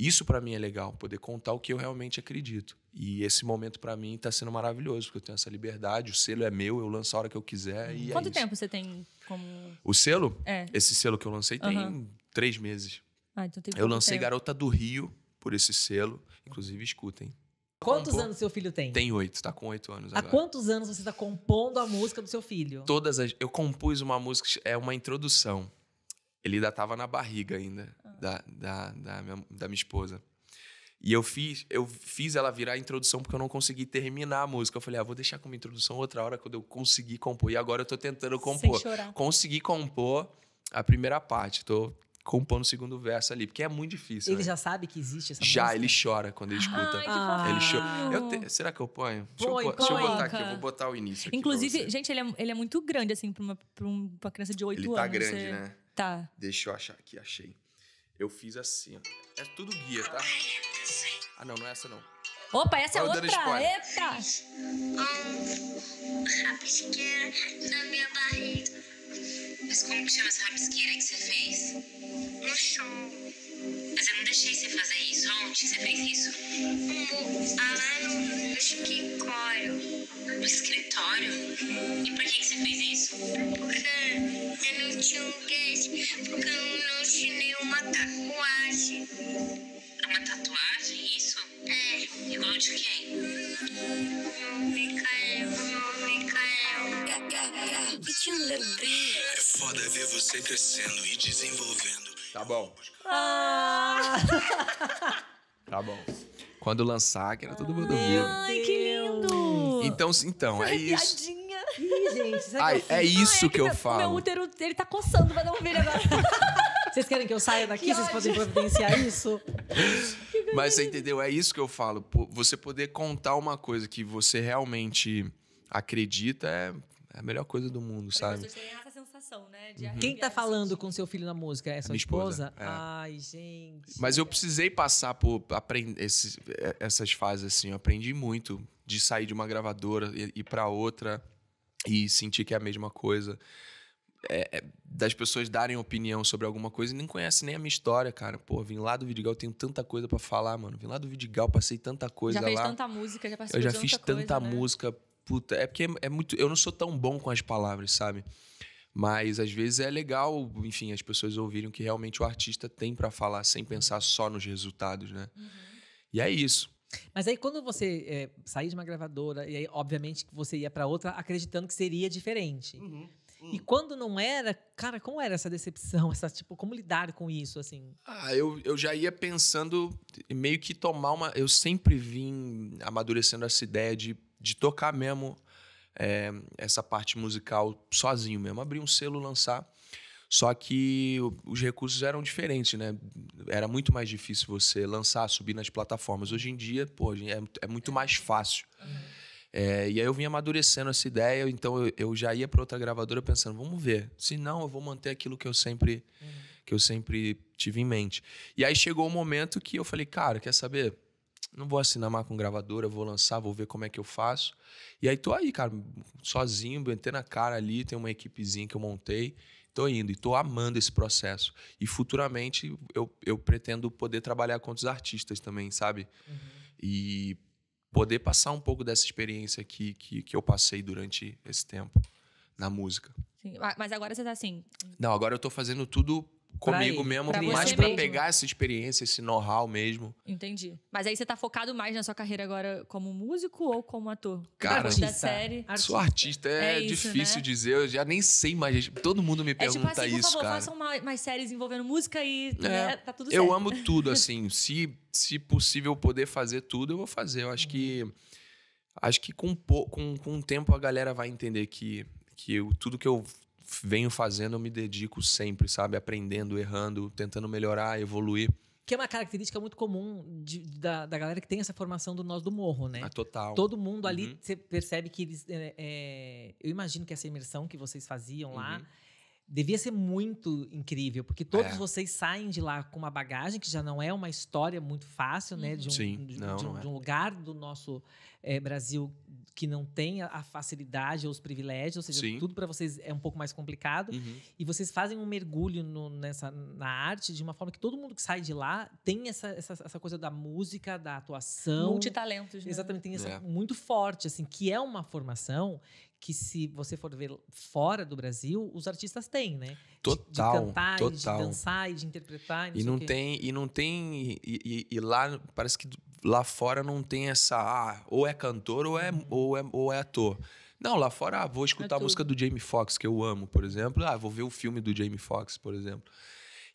Isso para mim é legal, poder contar o que eu realmente acredito. E esse momento para mim está sendo maravilhoso, porque eu tenho essa liberdade, o selo é meu, eu lanço a hora que eu quiser. Uhum. E é Quanto é tempo você tem como. O selo? É. Esse selo que eu lancei tem uhum. três meses. Ah, então tem eu lancei tempo. Garota do Rio por esse selo. Inclusive, escutem. Tá quantos Compor... anos seu filho tem? Tem oito, tá com oito anos Há agora. Há quantos anos você está compondo a música do seu filho? Todas as. Eu compus uma música, é uma introdução. Ele ainda estava na barriga ainda ah. da, da, da minha, da minha esposa. E eu fiz, eu fiz ela virar a introdução porque eu não consegui terminar a música. Eu falei, ah, vou deixar como introdução outra hora quando eu conseguir compor. E agora eu tô tentando compor. Sem chorar. Consegui compor a primeira parte. Tô compondo o segundo verso ali, porque é muito difícil. Ele né? já sabe que existe essa já, música? Já, ele chora quando ele escuta. Ai, ah, ele chora. Te... Será que eu ponho? Põe, deixa, eu, deixa eu botar aqui, eu vou botar o início. Inclusive, gente, ele é, ele é muito grande, assim, pra uma, pra uma criança de 8 ele anos. Ele tá grande, você... É. né? Tá. Deixa eu achar aqui, achei. Eu fiz assim, ó. É tudo guia, tá? Ah, não, não é essa não. Opa, essa é outra. Eita! Um, a psiqueira na minha barriga. Mas como que chama essa rabisqueira que você fez? No show. Mas eu não deixei você fazer isso. Onde você fez isso? No, lá no, no escritório. No escritório? E por que, que você fez isso? Porque eu não tinha um guete, porque eu não tinha nenhuma tatuagem. É uma tatuagem, isso? É. Igual de quem? Não, Micael, não bebê. É foda ver você crescendo e desenvolvendo. Tá bom. Ah. tá bom. Quando lançar, que era todo mundo vivo. Ai, que lindo! Então, então, é, isso. Ih, gente, Ai, é isso é que, que, eu tá, falo. Meu útero, ele tá coçando, vai dar um vídeo agora. vocês querem que eu saia daqui? Que vocês podem providenciar isso? Mas você entendeu? É isso que eu falo. Você poder contar uma coisa que você realmente acredita é é a melhor coisa do mundo, sabe? As pessoas essa sensação, né? Uhum. Quem tá falando com seu filho na música? É sua esposa? esposa? É. Ai, gente. Mas eu precisei passar por aprender é, essas fases, assim. Eu aprendi muito de sair de uma gravadora e ir pra outra e sentir que é a mesma coisa. É, é das pessoas darem opinião sobre alguma coisa e nem conhece nem a minha história, cara. Pô, vim lá do Vidigal, tenho tanta coisa para falar, mano. Vim lá do Vidigal, passei tanta coisa já lá. Já fez tanta música, já passei Eu já fiz tanta né? música Puta, é porque é muito. Eu não sou tão bom com as palavras, sabe? Mas às vezes é legal, enfim, as pessoas ouvirem o que realmente o artista tem para falar sem pensar só nos resultados, né? Uhum. E é isso. Mas aí quando você é, saiu de uma gravadora, e aí obviamente que você ia para outra acreditando que seria diferente. Uhum, uhum. E quando não era, cara, como era essa decepção? Essa, tipo, como lidar com isso, assim? Ah, eu, eu já ia pensando meio que tomar uma... Eu sempre vim amadurecendo essa ideia de de tocar mesmo é, essa parte musical sozinho mesmo. Abrir um selo, lançar. Só que os recursos eram diferentes, né? Era muito mais difícil você lançar, subir nas plataformas. Hoje em dia, pô, é, é muito mais fácil. É, e aí eu vim amadurecendo essa ideia, então eu, já ia para outra gravadora pensando, vamos ver. Se não, eu vou manter aquilo que eu sempre uhum. que eu sempre tive em mente. E aí chegou o um momento que eu falei, cara, quer saber? não vou assinar mais com gravadora, vou lançar, vou ver como é que eu faço. E aí tô aí, cara, sozinho, metendo na cara ali, tem uma equipezinha que eu montei. Tô indo e tô amando esse processo. E futuramente eu, eu pretendo poder trabalhar com outros artistas também, sabe? Uhum. E poder passar um pouco dessa experiência que, que, que eu passei durante esse tempo na música. Sim, mas agora você tá assim. Não, agora eu tô fazendo tudo comigo pra mesmo, pra mais para pegar essa experiência, esse know-how mesmo. Entendi. Mas aí você tá focado mais na sua carreira agora como músico ou como ator? Cara, artista. da série. Artista. Sou artista, é, é isso, difícil né? dizer, eu já nem sei mais. Todo mundo me pergunta é tipo assim, isso, por favor, cara. façam mais, mais séries envolvendo música e é, né, tá tudo certo. Eu amo tudo, assim. se, se possível poder fazer tudo, eu vou fazer. Eu acho que. Acho que com, com, com o tempo a galera vai entender que, que eu, tudo que eu venho fazendo, eu me dedico sempre, sabe? Aprendendo, errando, tentando melhorar, evoluir. Que é uma característica muito comum de, da, da galera que tem essa formação do nós do morro, né? Ah, total. Todo mundo ali, uhum. você percebe que eles. É, é, eu imagino que essa imersão que vocês faziam uhum. lá devia ser muito incrível, porque todos é. vocês saem de lá com uma bagagem que já não é uma história muito fácil, né? Uhum. De um, Sim, de, não, de, não é. de um lugar do nosso é, Brasil que não têm a facilidade ou os privilégios, ou seja, Sim. tudo para vocês é um pouco mais complicado. Uhum. E vocês fazem um mergulho no, nessa, na arte de uma forma que todo mundo que sai de lá tem essa, essa, essa coisa da música, da atuação. Multitalentos, né? Exatamente, tem essa é. muito forte, assim, que é uma formação que se você for ver fora do Brasil, os artistas têm, né? Total, de, de cantar, total. de dançar e de interpretar. E não, e não tem e não tem e, e, e lá parece que lá fora não tem essa, ah, ou é cantor ou é, uhum. ou é, ou é ator. Não, lá fora, ah, vou escutar é a música do Jamie Foxx, que eu amo, por exemplo. Ah, vou ver o filme do Jamie Foxx, por exemplo.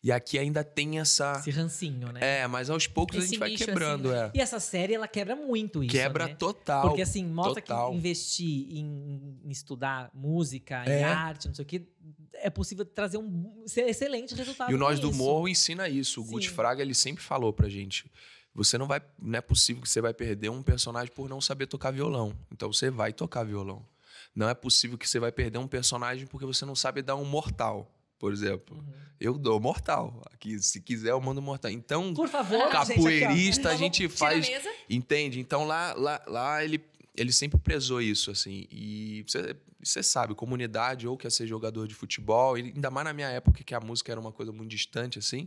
E aqui ainda tem essa. Esse rancinho, né? É, mas aos poucos Esse a gente vai assim. quebrando, assim. é. E essa série, ela quebra muito isso. Quebra né? total. Porque assim, mostra total. que investir em, em estudar música, é. em arte, não sei o quê, é possível trazer um excelente resultado. E o Nós do Morro ensina isso. O Guti Fraga, ele sempre falou pra gente você não vai. Não é possível que você vai perder um personagem por não saber tocar violão. Então você vai tocar violão. Não é possível que você vai perder um personagem porque você não sabe dar um mortal por exemplo. Uhum. Eu dou mortal. Aqui, se quiser, eu mando mortal. Então, por favor, capoeirista, a gente, aqui, a gente faz. Entende? Então lá, lá, lá ele, ele sempre prezou isso, assim. E você sabe, comunidade, ou quer ser jogador de futebol, ainda mais na minha época, que a música era uma coisa muito distante, assim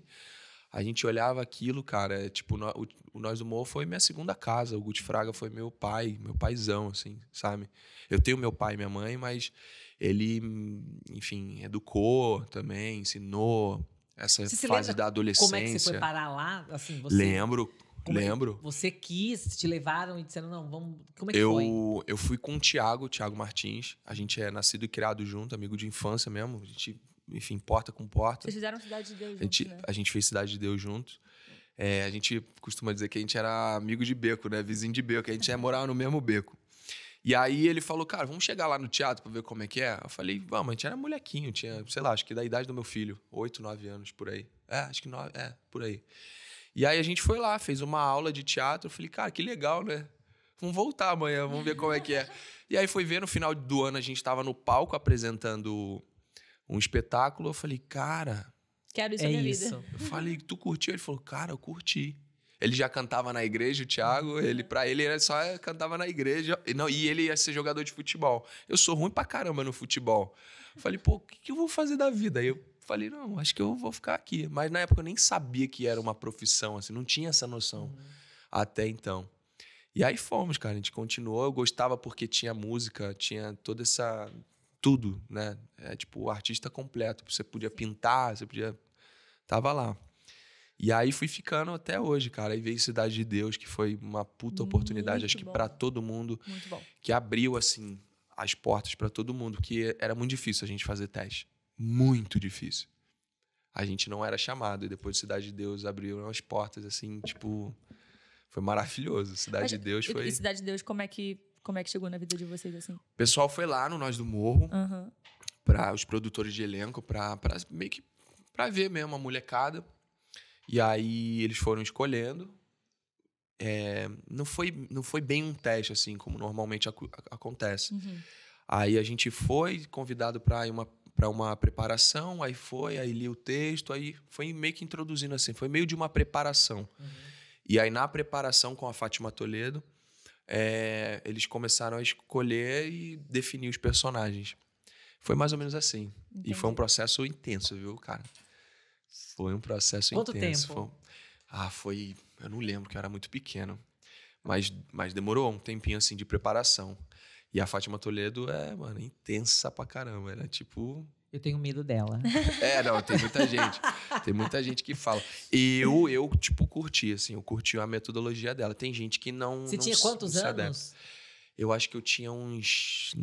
a gente olhava aquilo, cara, é, tipo, no, o, o Nós do Morro foi minha segunda casa, o Guti Fraga foi meu pai, meu paizão, assim, sabe? Eu tenho meu pai e minha mãe, mas ele, enfim, educou também, ensinou essa você fase da adolescência. Como é que você foi parar lá? Assim, você... Lembro, como é lembro. Você quis, te levaram e disseram, não, vamos. Como é que eu, foi? Eu fui com o Thiago, Thiago Martins. A gente é nascido e criado junto, amigo de infância mesmo. A gente enfim, porta com porta. Vocês fizeram Cidade de Deus a gente, né? a gente fez Cidade de Deus juntos. É, a gente costuma dizer que a gente era amigo de beco, né? Vizinho de beco, a gente morava no mesmo beco. E aí ele falou, cara, vamos chegar lá no teatro para ver como é que é? Eu falei, vamos, a gente era molequinho, tinha, sei lá, acho que da idade do meu filho, 8, 9 anos, por aí. É, acho que 9, é, por aí. E aí a gente foi lá, fez uma aula de teatro, eu falei, cara, que legal, né? Vamos voltar amanhã, vamos ver como é que é. E aí foi ver, no final do ano a gente estava no palco apresentando um espetáculo. Eu falei, cara. Quero isso é na minha isso. vida. Eu falei, tu curtiu? Ele falou, cara, eu curti. Ele já cantava na igreja, o Thiago. Uhum. Ele, pra ele, ele só cantava na igreja. Não, e ele ia ser jogador de futebol. Eu sou ruim pra caramba no futebol. Eu falei, pô, o que, que eu vou fazer da vida? Aí eu falei, não, acho que eu vou ficar aqui. Mas na época eu nem sabia que era uma profissão, assim, não tinha essa noção uhum. até então. E aí fomos, cara, a gente continuou. Eu gostava porque tinha música, tinha toda essa, tudo, né? É tipo o artista completo. Você podia pintar, você podia. Tava lá. E aí fui ficando até hoje, cara. Aí veio Cidade de Deus, que foi uma puta oportunidade, Muito acho que para todo mundo. Muito bom. Que abriu, assim, as portas para todo mundo, porque era muito difícil a gente fazer teste. Muito difícil. A gente não era chamado. E depois Cidade de Deus abriu as portas, assim, tipo. Foi maravilhoso. Cidade Mas, de Deus foi. E Cidade de Deus, como é que como é que chegou na vida de vocês assim? O pessoal foi lá no Nós do Morro, uhum. para os produtores de elenco, para meio que para ver mesmo a molecada. E aí eles foram escolhendo. É, não, foi, não foi bem um teste, assim, como normalmente ac acontece. Uhum. Aí a gente foi convidado para uma para uma preparação, aí foi, aí li o texto, aí foi meio que introduzindo assim, foi meio de uma preparação. Uhum. E aí na preparação com a Fátima Toledo, é, eles começaram a escolher e definir os personagens. Foi mais ou menos assim. Entendi. E foi um processo intenso, viu, cara? Foi um processo Quanto intenso. Quanto tempo? Foi... Ah, foi. Eu não lembro, que eu era muito pequeno. Mas, mas demorou um tempinho assim de preparação. E a Fátima Toledo é, mano, intensa pra caramba. Ela é tipo eu tenho medo dela. É, não, tem muita gente. tem muita gente que fala. Eu, eu, tipo, curti, assim, eu curti a metodologia dela. Tem gente que não. Você não, tinha quantos anos? Adepta. Eu acho que eu tinha uns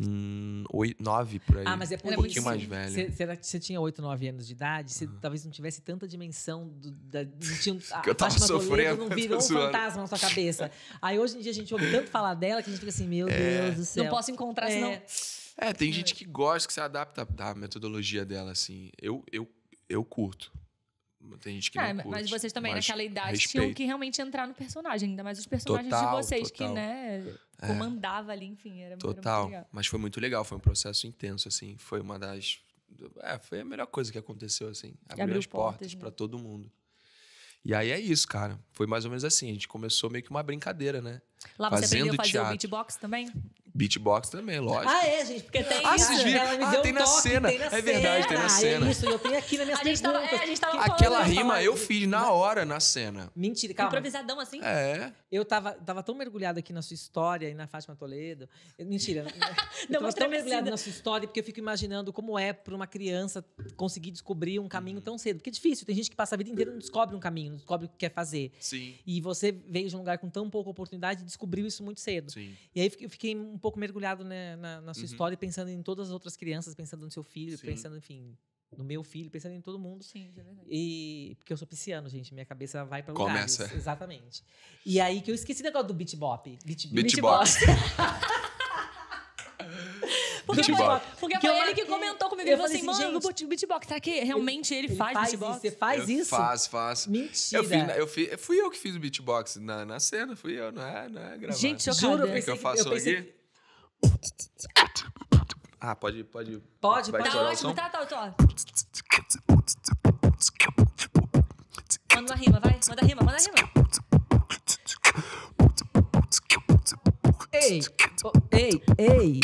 oito, nove por aí. Ah, mas é por um pouquinho mais velho. será que você tinha oito, nove anos de idade? Você talvez não tivesse tanta dimensão do, da, não tinha, a, que eu tava sofrendo. Não virou um fantasma na sua cabeça. Aí hoje em dia a gente ouve tanto falar dela que a gente fica assim, meu é. Deus do céu. Não posso encontrar, é. senão. É, tem gente que gosta, que se adapta da metodologia dela, assim. Eu, eu, eu curto. Tem gente que é, não curte. Mas vocês também, mas naquela idade, respeito. tinham que realmente entrar no personagem. Ainda mais os personagens total, de vocês, total. que, né, é. comandava ali, enfim. Era, total. Era mas foi muito legal, foi um processo intenso, assim. Foi uma das... É, foi a melhor coisa que aconteceu, assim. Abriu, Abriu as portas, portas né. para todo mundo. E aí é isso, cara. Foi mais ou menos assim. A gente começou meio que uma brincadeira, né? Lá você Fazendo aprendeu a fazer teatro. o beatbox também? Beatbox também, lógico. Ah, é, gente, porque tem ah, isso. Vocês viram? Ela me ah, deu tem, na toque, cena. tem na é cena. verdade, tem na ah, cena. É isso, eu tenho aqui na minha perguntas. Tava, é, a gente tava Aquela rima eu fiz na hora, na cena. Mentira, calma. Improvisadão assim? É. Eu tava, tava tão mergulhado aqui na sua história e na Fátima Toledo. Mentira. eu tava tão mergulhado na sua história porque eu fico imaginando como é para uma criança conseguir descobrir um caminho uhum. tão cedo. Porque é difícil, tem gente que passa a vida inteira não descobre um caminho, não descobre o que quer fazer. Sim. E você veio de um lugar com tão pouca oportunidade e descobriu isso muito cedo. Sim. E aí eu fiquei um pouco pouco mergulhado né, na, na, sua uhum. história pensando em todas as outras crianças, pensando no seu filho, Sim. pensando, enfim, no meu filho, pensando em todo mundo. Sim, é verdade. E, porque eu sou pisciano, gente, minha cabeça vai para lugares. Começa. Exatamente. E aí que eu esqueci o negócio do beatbox Beat, Porque, beatbox. porque foi ele que comentou comigo. Ele falou assim, assim mano, gente, o beatbox, será que realmente ele, ele faz, faz beatbox? Isso, você faz eu isso? Faz, faz. Mentira. Eu, fui eu fui eu que fiz o beatbox na, na cena, fui eu, não é, não é gravado. Gente, chocada. Juro, eu pensei, que eu faço eu pensei, aqui? Ah, pode. Pode, pode. Vai tá ótimo, tá, tá, tá. Manda uma rima, vai. Manda rima, manda rima. Ei, oh, ei, ei.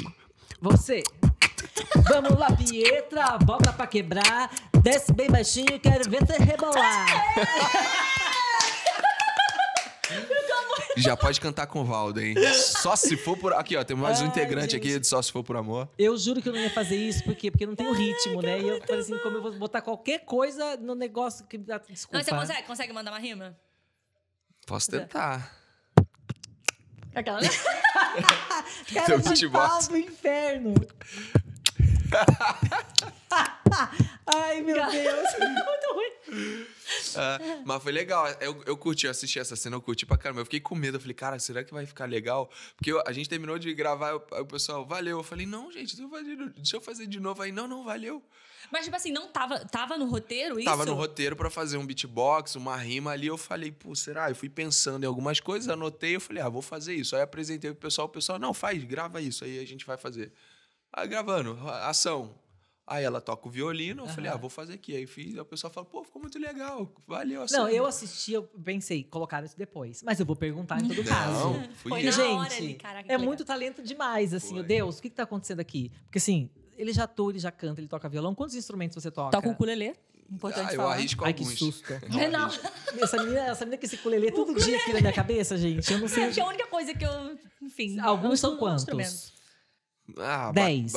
Você. Vamos lá, Pietra, bota pra quebrar. Desce bem baixinho, quero ver você rebolar. Já pode cantar com o Valdo, hein? Só se for por. Aqui, ó, tem mais Ai, um integrante gente. aqui de Só Se For Por Amor. Eu juro que eu não ia fazer isso, por quê? Porque não tem o um ritmo, né? E eu falei assim, então. como eu vou botar qualquer coisa no negócio que. Desculpa. Não, você consegue, consegue mandar uma rima? Posso tentar. Aquela. Cara, de pau pro inferno. Ai, meu Deus. Muito ruim. Ah, mas foi legal. Eu, eu curti, eu assisti essa cena, eu curti pra caramba. Eu fiquei com medo. Eu falei, cara, será que vai ficar legal? Porque eu, a gente terminou de gravar, o pessoal, valeu. Eu falei, não, gente, deixa eu, fazer, deixa eu fazer de novo aí. Não, não, valeu. Mas, tipo assim, não tava, tava no roteiro isso? Tava no roteiro pra fazer um beatbox, uma rima ali. Eu falei, pô, será? Eu fui pensando em algumas coisas, anotei. Eu falei, ah, vou fazer isso. Aí apresentei pro pessoal, o pessoal, não, faz, grava isso. Aí a gente vai fazer. Aí gravando, ação. Aí ela toca o violino, eu falei, ah, vou fazer aqui. Aí fiz, O pessoal fala, pô, ficou muito legal, valeu. Ação. Não, eu assisti, eu pensei, colocaram isso depois. Mas eu vou perguntar em todo não, caso. Fui Foi na gente, ali, caraca, é muito talento demais, assim. Foi. Deus, o que, que tá acontecendo aqui? Porque assim, ele já atua, ele já canta, ele toca violão. Quantos instrumentos você toca? Toca o culelê. Importante ah, eu falar. arrisco Ai, alguns. que susto. Não, é não. Essa, menina, essa menina que esse culelê é todo dia aqui na minha cabeça, gente. Eu não sei. É, a única coisa que eu. Enfim. Alguns são quantos? Ah,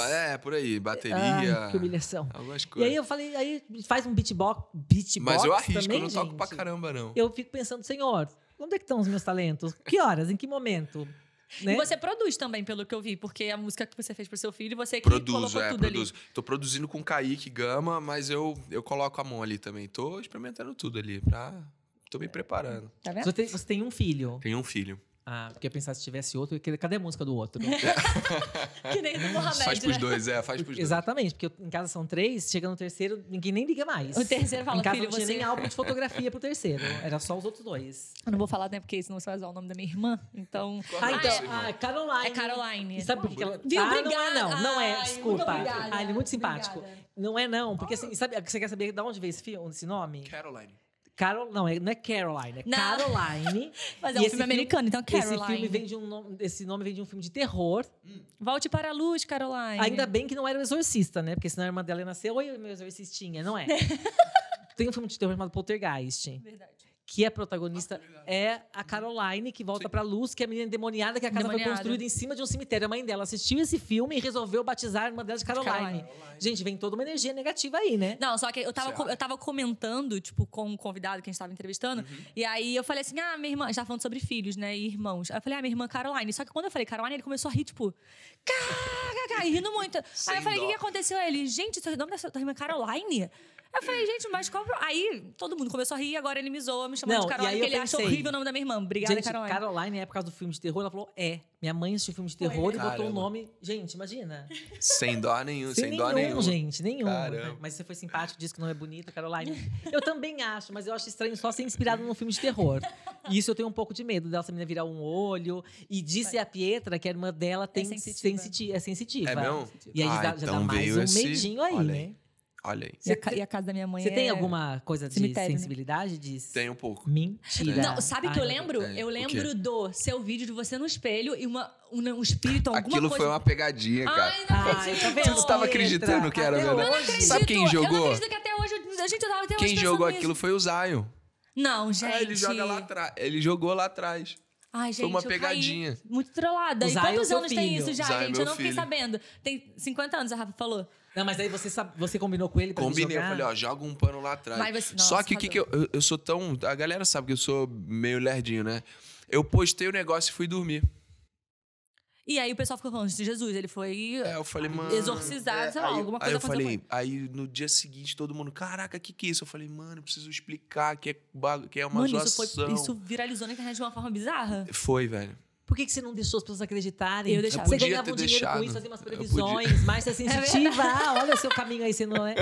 é, por aí, bateria. que humilhação. Algumas coisas. E aí eu falei, aí faz um beatbox. beatbox Mas eu arrisco, também, eu não toco gente. pra caramba, não. Eu fico pensando, senhor, onde é que estão os meus talentos? Que horas? em que momento? Né? E você produz também, pelo que eu vi, porque a música que você fez pro seu filho, você que produzo, colocou é, tudo produzo. ali. Tô produzindo com Kaique Gama, mas eu, eu coloco a mão ali também. Tô experimentando tudo ali pra. Tô me é. preparando. Tá vendo? Você tem, você tem um filho. Tenho um filho. Ah, porque pensava se tivesse outro, cadê a música do outro? que nem do Mohamed. Faz pros né? dois, é, faz pros dois. Exatamente, porque em casa são três, chega no terceiro, ninguém nem liga mais. O terceiro fala, em casa filho, não tinha você... nem álbum de fotografia pro terceiro, era só os outros dois. Eu não vou falar, né, porque senão você vai usar o nome da minha irmã, então... ah, então, é, Caroline. É Caroline. E sabe por que ela... Viu, ah, obrigada. não é não, não é, Ai, desculpa. Ah, ele é muito simpático. Obrigada. Não é não, porque oh. assim, sabe, você quer saber de onde veio esse, filme, esse nome? Caroline. Carol, não, é, não é Caroline, é não. Caroline. Mas é um filme, filme americano, então Caroline. É esse filme vem de um nome, esse nome vem de um filme de terror. Hum. Volte para a luz, Caroline. Ainda bem que não era o exorcista, né? Porque senão a irmã dela ia nascer, oi, meu exorcistinha, não é? Tem um filme de terror chamado Poltergeist. Verdade que a é protagonista ah, é a Caroline, que volta para pra luz, que é a menina endemoniada, que a casa Demoniada. foi construída em cima de um cemitério. A mãe dela assistiu esse filme e resolveu batizar a irmã dela de Caroline. Caroline. Gente, vem toda uma energia negativa aí, né? Não, só que eu tava, eu tava comentando, tipo, com um convidado que a gente tava entrevistando, uhum. e aí eu falei assim, ah, minha irmã, já falando sobre filhos, né, e irmãos. Aí eu falei, ah, minha irmã Caroline. Só que quando eu falei Caroline, ele começou a rir, tipo, cá, cá, cá, rindo muito. aí eu falei, o que, que, aconteceu? Ele, gente, seu nome da sua irmã Caroline? Eu falei, gente, mas qual. Aí todo mundo começou a rir, agora ele me zoa, me chamou não, de Caroline, porque ele acha horrível o nome da minha irmã. Obrigada, gente, Caroline. Caroline é por causa do filme de terror, ela falou, é. Minha mãe assistiu filme de terror Oi, e caramba. botou o nome. Gente, imagina. Sem dó nenhum, sem, sem dó nenhum, nenhum. gente, nenhum. Mas você foi simpático, disse que não é bonito, Caroline. eu também acho, mas eu acho estranho só ser inspirado num filme de terror. E isso eu tenho um pouco de medo dela menina virar um olho. E disse a Pietra que a irmã dela é tem, é sensitiva. é sensitiva. É mesmo? E aí ah, já, então já dá mais um esse... medinho aí, né? Olha aí. E a, e a, casa da minha mãe Você é tem alguma coisa de né? sensibilidade né? disso? Tem um pouco. Mentira. Não, sabe o que eu lembro? Eu lembro do seu vídeo de você no espelho e uma, um, um espírito, alguma Aquilo coisa... foi uma pegadinha, cara. Ai, não Ai, tá Você estava acreditando que era verdade? Eu não acredito. Sabe quem jogou? Eu não acredito que até hoje... A gente tava até hoje Quem jogou aquilo foi o Zion. Não, gente. Ah, ele joga lá atrás. Ele jogou lá atrás. Ai, gente, Foi uma pegadinha. muito trollada. e é quantos anos filho. tem isso já, é gente? É eu não filho. fiquei sabendo. Tem 50 anos, a Rafa falou. Não, mas aí você, sabe, você combinou com ele pra Combinei, eu falei, ó, joga um pano lá atrás. Você, nossa, Só que o que, que eu, eu, sou tão. A galera sabe que eu sou meio lerdinho, né? Eu postei o negócio e fui dormir. E aí o pessoal ficou falando de Jesus, ele foi é, eu falei, mano, exorcizado, é, sei lá, aí, alguma coisa aí eu falei, Aí no dia seguinte todo mundo, caraca, o que que é isso? Eu falei, mano, eu preciso explicar que é, que é uma mano, zoação. Isso, foi, isso viralizou na internet de uma forma bizarra. Foi, velho. Por que, que você não deixou as pessoas acreditarem? Eu deixava. Eu você ganhava um dinheiro deixado. com isso, fazia umas previsões, mais ser é sensitiva. ah, olha o seu caminho aí, você não é.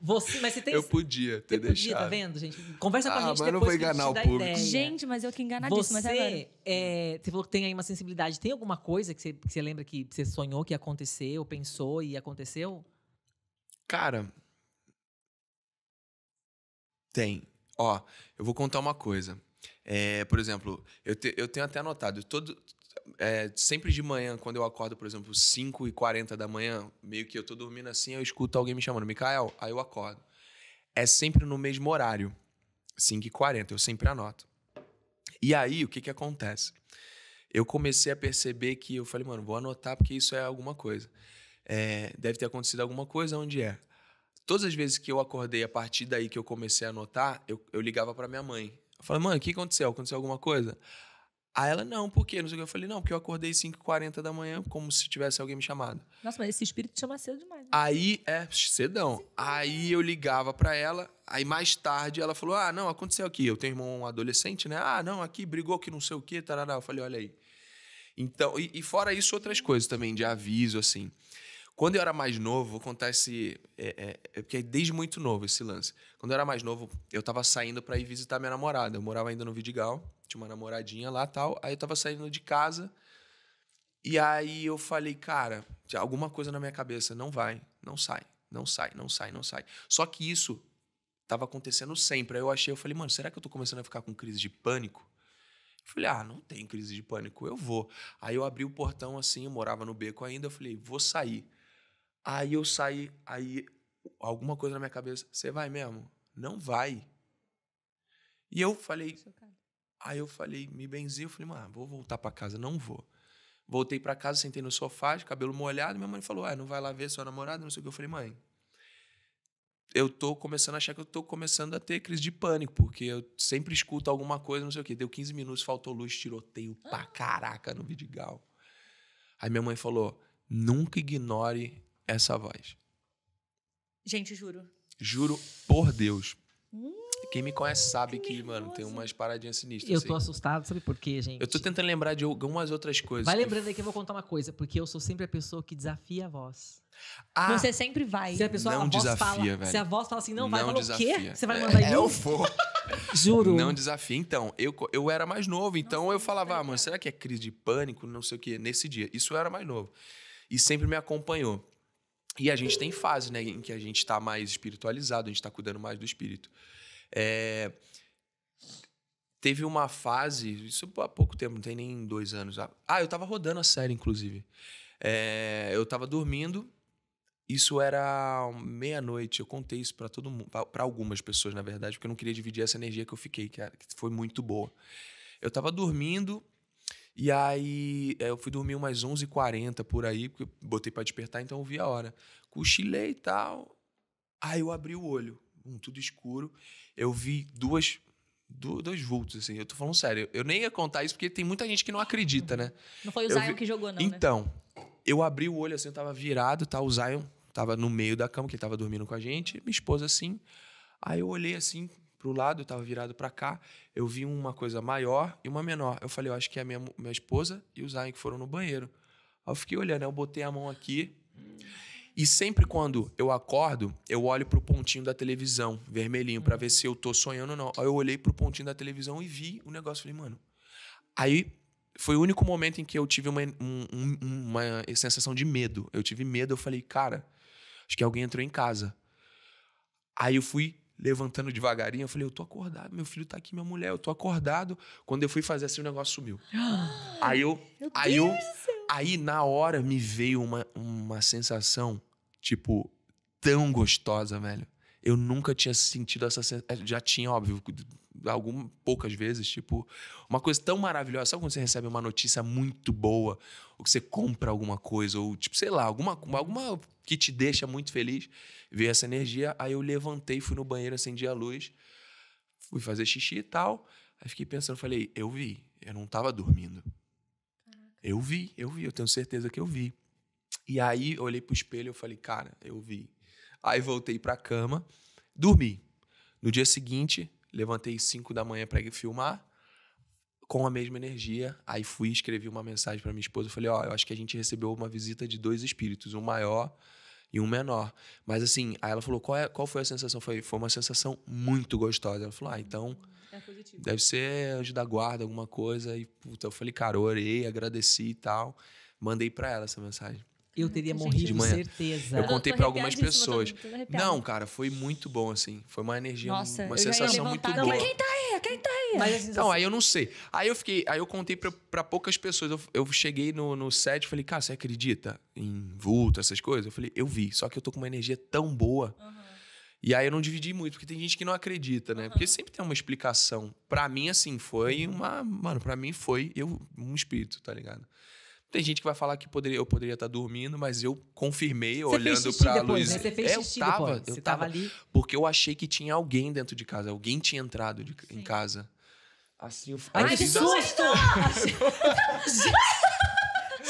Você, mas você tem. Eu podia ter você deixado. Podia, tá vendo, gente? Conversa ah, com a ah, gente mas depois. Mas não vou enganar o público. Ideia. Gente, mas eu que enganar você, Mas agora. É, você falou que tem aí uma sensibilidade. Tem alguma coisa que você, que você lembra que você sonhou que aconteceu, pensou e aconteceu? Cara. Tem. Ó, eu vou contar uma coisa. É, por exemplo, eu, te, eu tenho até anotado, todo, é, sempre de manhã, quando eu acordo, por exemplo, 5 e 40 da manhã, meio que eu tô dormindo assim, eu escuto alguém me chamando, Mikael, aí eu acordo. É sempre no mesmo horário, 5 e 40, eu sempre anoto. E aí, o que que acontece? Eu comecei a perceber que eu falei, mano, vou anotar porque isso é alguma coisa. É, deve ter acontecido alguma coisa, onde é? Todas as vezes que eu acordei, a partir daí que eu comecei a anotar, eu, eu ligava para minha mãe. Eu falei, mano, o que aconteceu? Aconteceu alguma coisa? Aí ela, não, por quê? Não sei o que. Eu falei, não, porque eu acordei 5h40 da manhã, como se tivesse alguém me chamado. Nossa, mas esse espírito te chama cedo demais. Né? Aí, é, cedão. Sim. Aí eu ligava pra ela, aí mais tarde ela falou, ah, não, aconteceu aqui. Eu tenho irmão um adolescente, né? Ah, não, aqui brigou que não sei o quê, tarará. Eu falei, olha aí. Então, e, e fora isso, outras coisas também, de aviso, assim. Quando eu era mais novo, acontece, é, é, é, porque é desde muito novo esse lance. Quando eu era mais novo, eu tava saindo para ir visitar minha namorada. Eu morava ainda no Vidigal, tinha uma namoradinha lá tal. Aí eu tava saindo de casa. E aí eu falei, cara, alguma coisa na minha cabeça, não vai, não sai, não sai, não sai, não sai. Só que isso tava acontecendo sempre. Aí eu achei, eu falei, mano, será que eu tô começando a ficar com crise de pânico? Eu falei, ah, não tem crise de pânico, eu vou. Aí eu abri o portão assim, eu morava no beco ainda, eu falei, vou sair. Aí eu saí, aí alguma coisa na minha cabeça, você vai mesmo? Não vai. E eu falei, aí eu falei, me benzi, eu falei, mano, vou voltar para casa, não vou. Voltei para casa, sentei no sofá, de cabelo molhado, minha mãe falou, ah, não vai lá ver sua namorada, não sei o que. Eu falei, mãe, eu tô começando a achar que eu tô começando a ter crise de pânico, porque eu sempre escuto alguma coisa, não sei o quê. Deu 15 minutos, faltou luz, tiroteio pra ah. caraca no Vidigal. Aí minha mãe falou: nunca ignore essa voz. Gente, juro. Juro por Deus. Hum, Quem me conhece sabe que, que mano, tem umas paradinhas sinistras. Eu assim. tô assustado, sabe por quê, gente? Eu tô tentando lembrar de algumas outras coisas. Vai lembrando aqui, aí que eu vou contar uma coisa, porque eu sou sempre a pessoa que desafia a voz. Ah, você sempre vai. Se a pessoa não a desafia, fala, velho. Se a voz fala assim, não, não vai, fala o quê? Você vai é, mandar é, Eu vou. Juro. Não desafia. Então, eu, eu era mais novo, então Nossa, eu falava, ah, mano, será que é crise de pânico? Não sei o quê, nesse dia. Isso eu era mais novo. E sempre me acompanhou. E a gente tem fase, né, em que a gente está mais espiritualizado, a gente está cuidando mais do espírito. É... Teve uma fase, isso há pouco tempo, não tem nem dois anos. Ah, ah eu estava rodando a série, inclusive. É... Eu estava dormindo, isso era meia-noite. Eu contei isso para todo mundo, para algumas pessoas, na verdade, porque eu não queria dividir essa energia que eu fiquei, que foi muito boa. Eu estava dormindo e aí é, eu fui dormir umas 11h40 por aí, porque botei para despertar, então eu vi a hora. Cochilei e tal. Aí eu abri o olho, tudo escuro. Eu vi duas, duas, dois vultos, assim. Eu tô falando sério, eu nem ia contar isso porque tem muita gente que não acredita, né? Não foi o Zion vi... que jogou, não. Né? Então, né? eu abri o olho assim, eu tava virado, tá? O Zion tava no meio da cama, que ele tava dormindo com a gente, minha esposa assim. Aí eu olhei assim, para o lado, estava virado para cá. Eu vi uma coisa maior e uma menor. Eu falei, eu acho que é a minha, minha esposa e o Zayn que foram no banheiro. Aí eu fiquei olhando, eu botei a mão aqui. E sempre quando eu acordo, eu olho para o pontinho da televisão, vermelhinho, para ver se eu tô sonhando ou não. Aí eu olhei para o pontinho da televisão e vi o negócio. Falei, mano. Aí foi o único momento em que eu tive uma, um, uma sensação de medo. Eu tive medo, eu falei, cara, acho que alguém entrou em casa. Aí eu fui levantando devagarinho. Eu falei, eu tô acordado, meu filho tá aqui, minha mulher, eu tô acordado. Quando eu fui fazer assim, o negócio sumiu. aí eu. Aí eu. Aí na hora me veio uma, uma sensação, tipo, tão gostosa, velho eu nunca tinha sentido essa sensação. Eh, já tinha, óbvio, algumas poucas vezes, tipo, uma coisa tão maravilhosa. Sabe quando você recebe uma notícia muito boa, ou que você compra alguma coisa, ou tipo, sei lá, alguma, alguma que te deixa muito feliz? ver essa energia, aí eu levantei, fui no banheiro, acendi a luz, fui fazer xixi e tal. Aí fiquei pensando, falei, eu vi, eu não estava dormindo. Eu vi, eu vi, eu tenho certeza que eu vi. E aí eu olhei pro espelho e falei, cara, eu vi. Aí voltei para a cama, dormi. No dia seguinte, levantei 5 da manhã para filmar com a mesma energia. Aí fui escrevi uma mensagem para minha esposa, falei: "Ó, oh, eu acho que a gente recebeu uma visita de dois espíritos, um maior e um menor". Mas assim, aí ela falou: "Qual é, qual foi a sensação?". Foi foi uma sensação muito gostosa. Ela falou: "Ah, então é Deve ser anjo da guarda, alguma coisa. E, puta, eu falei, cara, eu orei, agradeci e tal. Mandei para ela essa mensagem. Eu teria morrido, de certeza. Eu contei para algumas pessoas. Não, cara, foi muito bom, assim. Foi uma energia, Nossa, uma sensação muito boa. quem tá aí? Quem tá aí? Mas, assim, então, aí eu não sei. Aí eu fiquei, aí eu contei para poucas pessoas. Eu, eu cheguei no, no set e falei, cara, você acredita em vulto, essas coisas? Eu falei, eu vi, só que eu tô com uma energia tão boa. Uhum. E aí eu não dividi muito, porque tem gente que não acredita, né? Uhum. Porque sempre tem uma explicação. Para mim, assim, foi uhum. uma. Mano, para mim foi eu, um espírito, tá ligado? Tem gente que vai falar que poderia, eu poderia estar tá dormindo, mas eu confirmei Você olhando para a luz. Né? Você fez é, eu tava, depois. eu Você tava, ali. Porque eu achei que tinha alguém dentro de casa, alguém tinha entrado de, em casa. Assim, eu Ai, que susto!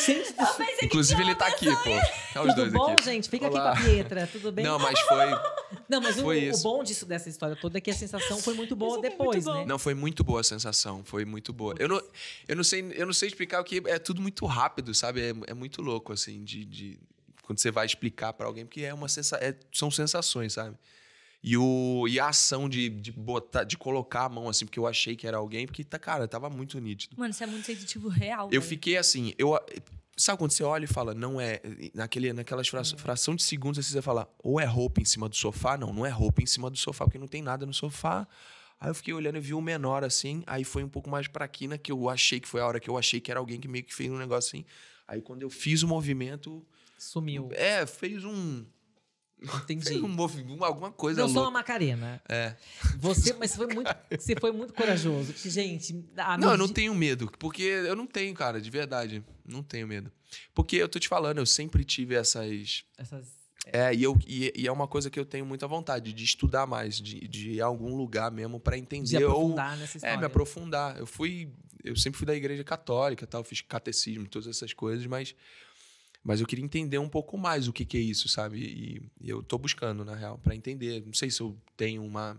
Gente do céu. Ah, Inclusive, ele tá aqui, pô. Tá os dois bom, aqui. Tudo bom, gente? Fica Olá. aqui com a Pietra. Tudo bem? Não, mas foi. Não, mas foi o, isso. o bom disso dessa história toda é que a sensação foi muito boa isso depois, muito né? Não, foi muito boa a sensação. Foi muito boa. Eu não, eu não, sei, eu não sei explicar o que. É tudo muito rápido, sabe? É, é muito louco, assim, de, de, Quando você vai explicar para alguém, porque é uma sensa... É, são sensações, sabe? E, o, e a ação de, de botar, de colocar a mão assim, porque eu achei que era alguém, porque, tá, cara, tava muito nítido. Mano, isso é muito sensitivo real. Eu fiquei assim, eu. Sabe quando você olha e fala, não é. Naquele, naquelas fra é. fração de segundos assim, você fala falar, ou é roupa em cima do sofá? Não, não é roupa em cima do sofá, porque não tem nada no sofá. Aí eu fiquei olhando e vi um menor assim, aí foi um pouco mais pra quina, que eu achei que foi a hora que eu achei que era alguém que meio que fez um negócio assim. Aí quando eu fiz o movimento. Sumiu. É, fez um. Entendi. um movimento, alguma coisa Não, louca. uma Macarena. É. Você, mas foi muito, você foi muito corajoso. Porque, gente... A não, eu não de... tenho medo. Porque eu não tenho, cara, de verdade. Não tenho medo. Porque eu tô te falando, eu sempre tive essas... Essas... É, é e, eu, e, e, é uma coisa que eu tenho muita vontade de estudar mais, de, de ir a algum lugar mesmo para entender. De aprofundar ou, nessa história. É, me aprofundar. Eu fui... Eu sempre fui da igreja católica, tal, fiz catecismo, todas essas coisas, mas mas eu queria entender um pouco mais o que, que é isso, sabe? E, e eu estou buscando, na real, para entender. Não sei se eu tenho uma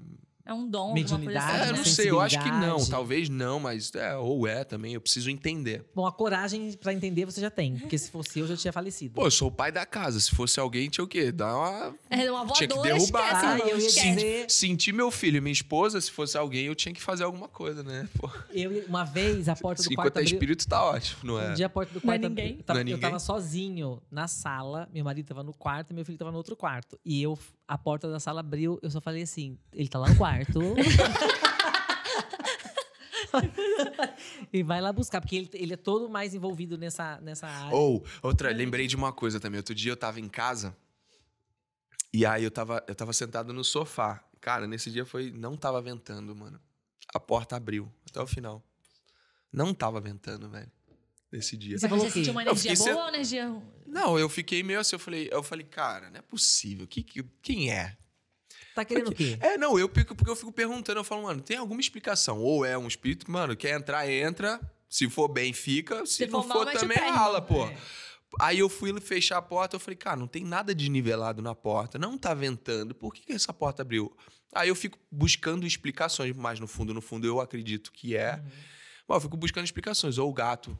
é um dom, Mediunidade, assim. é, eu né? não sei, eu acho que não, talvez não, mas é, ou é também, eu preciso entender. Bom, a coragem para entender você já tem, porque se fosse eu já tinha falecido. Pô, eu sou o pai da casa, se fosse alguém tinha o quê? Dar uma... É, uma voadora, tinha que derrubar. Esquece, ah, eu sentir meu filho e minha esposa, se fosse alguém eu tinha que fazer alguma coisa, né? Pô. Eu, uma vez, a porta do quarto... Enquanto é espírito tá ótimo, não é? Um dia a porta do quarto... Não é ninguém. Tava, não é ninguém? Eu tava sozinho na sala, meu marido tava no quarto e meu filho tava no outro quarto. E eu a porta da sala abriu, eu só falei assim: ele tá lá no quarto. e vai lá buscar, porque ele, ele é todo mais envolvido nessa, nessa área. Ou, oh, outra, lembrei de uma coisa também. Outro dia eu tava em casa e aí eu tava, eu tava sentado no sofá. Cara, nesse dia foi. Não tava ventando, mano. A porta abriu até o final. Não tava ventando, velho nesse dia. Você falou que tinha uma energia boa sent... ou energia ruim? Não, eu fiquei meio assim, eu falei, eu falei, cara, não é possível. Que, que, quem é? Tá querendo porque, o quê? É, não, eu fico porque eu fico perguntando, eu falo, mano, tem alguma explicação? Ou é um espírito, mano, quer entrar, entra. Se for bem, fica. Se, se não for, mal, também rala, pô. É. Aí eu fui fechar a porta, eu falei, cara, não tem nada de nivelado na porta, não tá ventando, por que, que essa porta abriu? Aí eu fico buscando explicações, mas no fundo, no fundo, eu acredito que é. Uhum. Bom, eu fico buscando explicações, ou o gato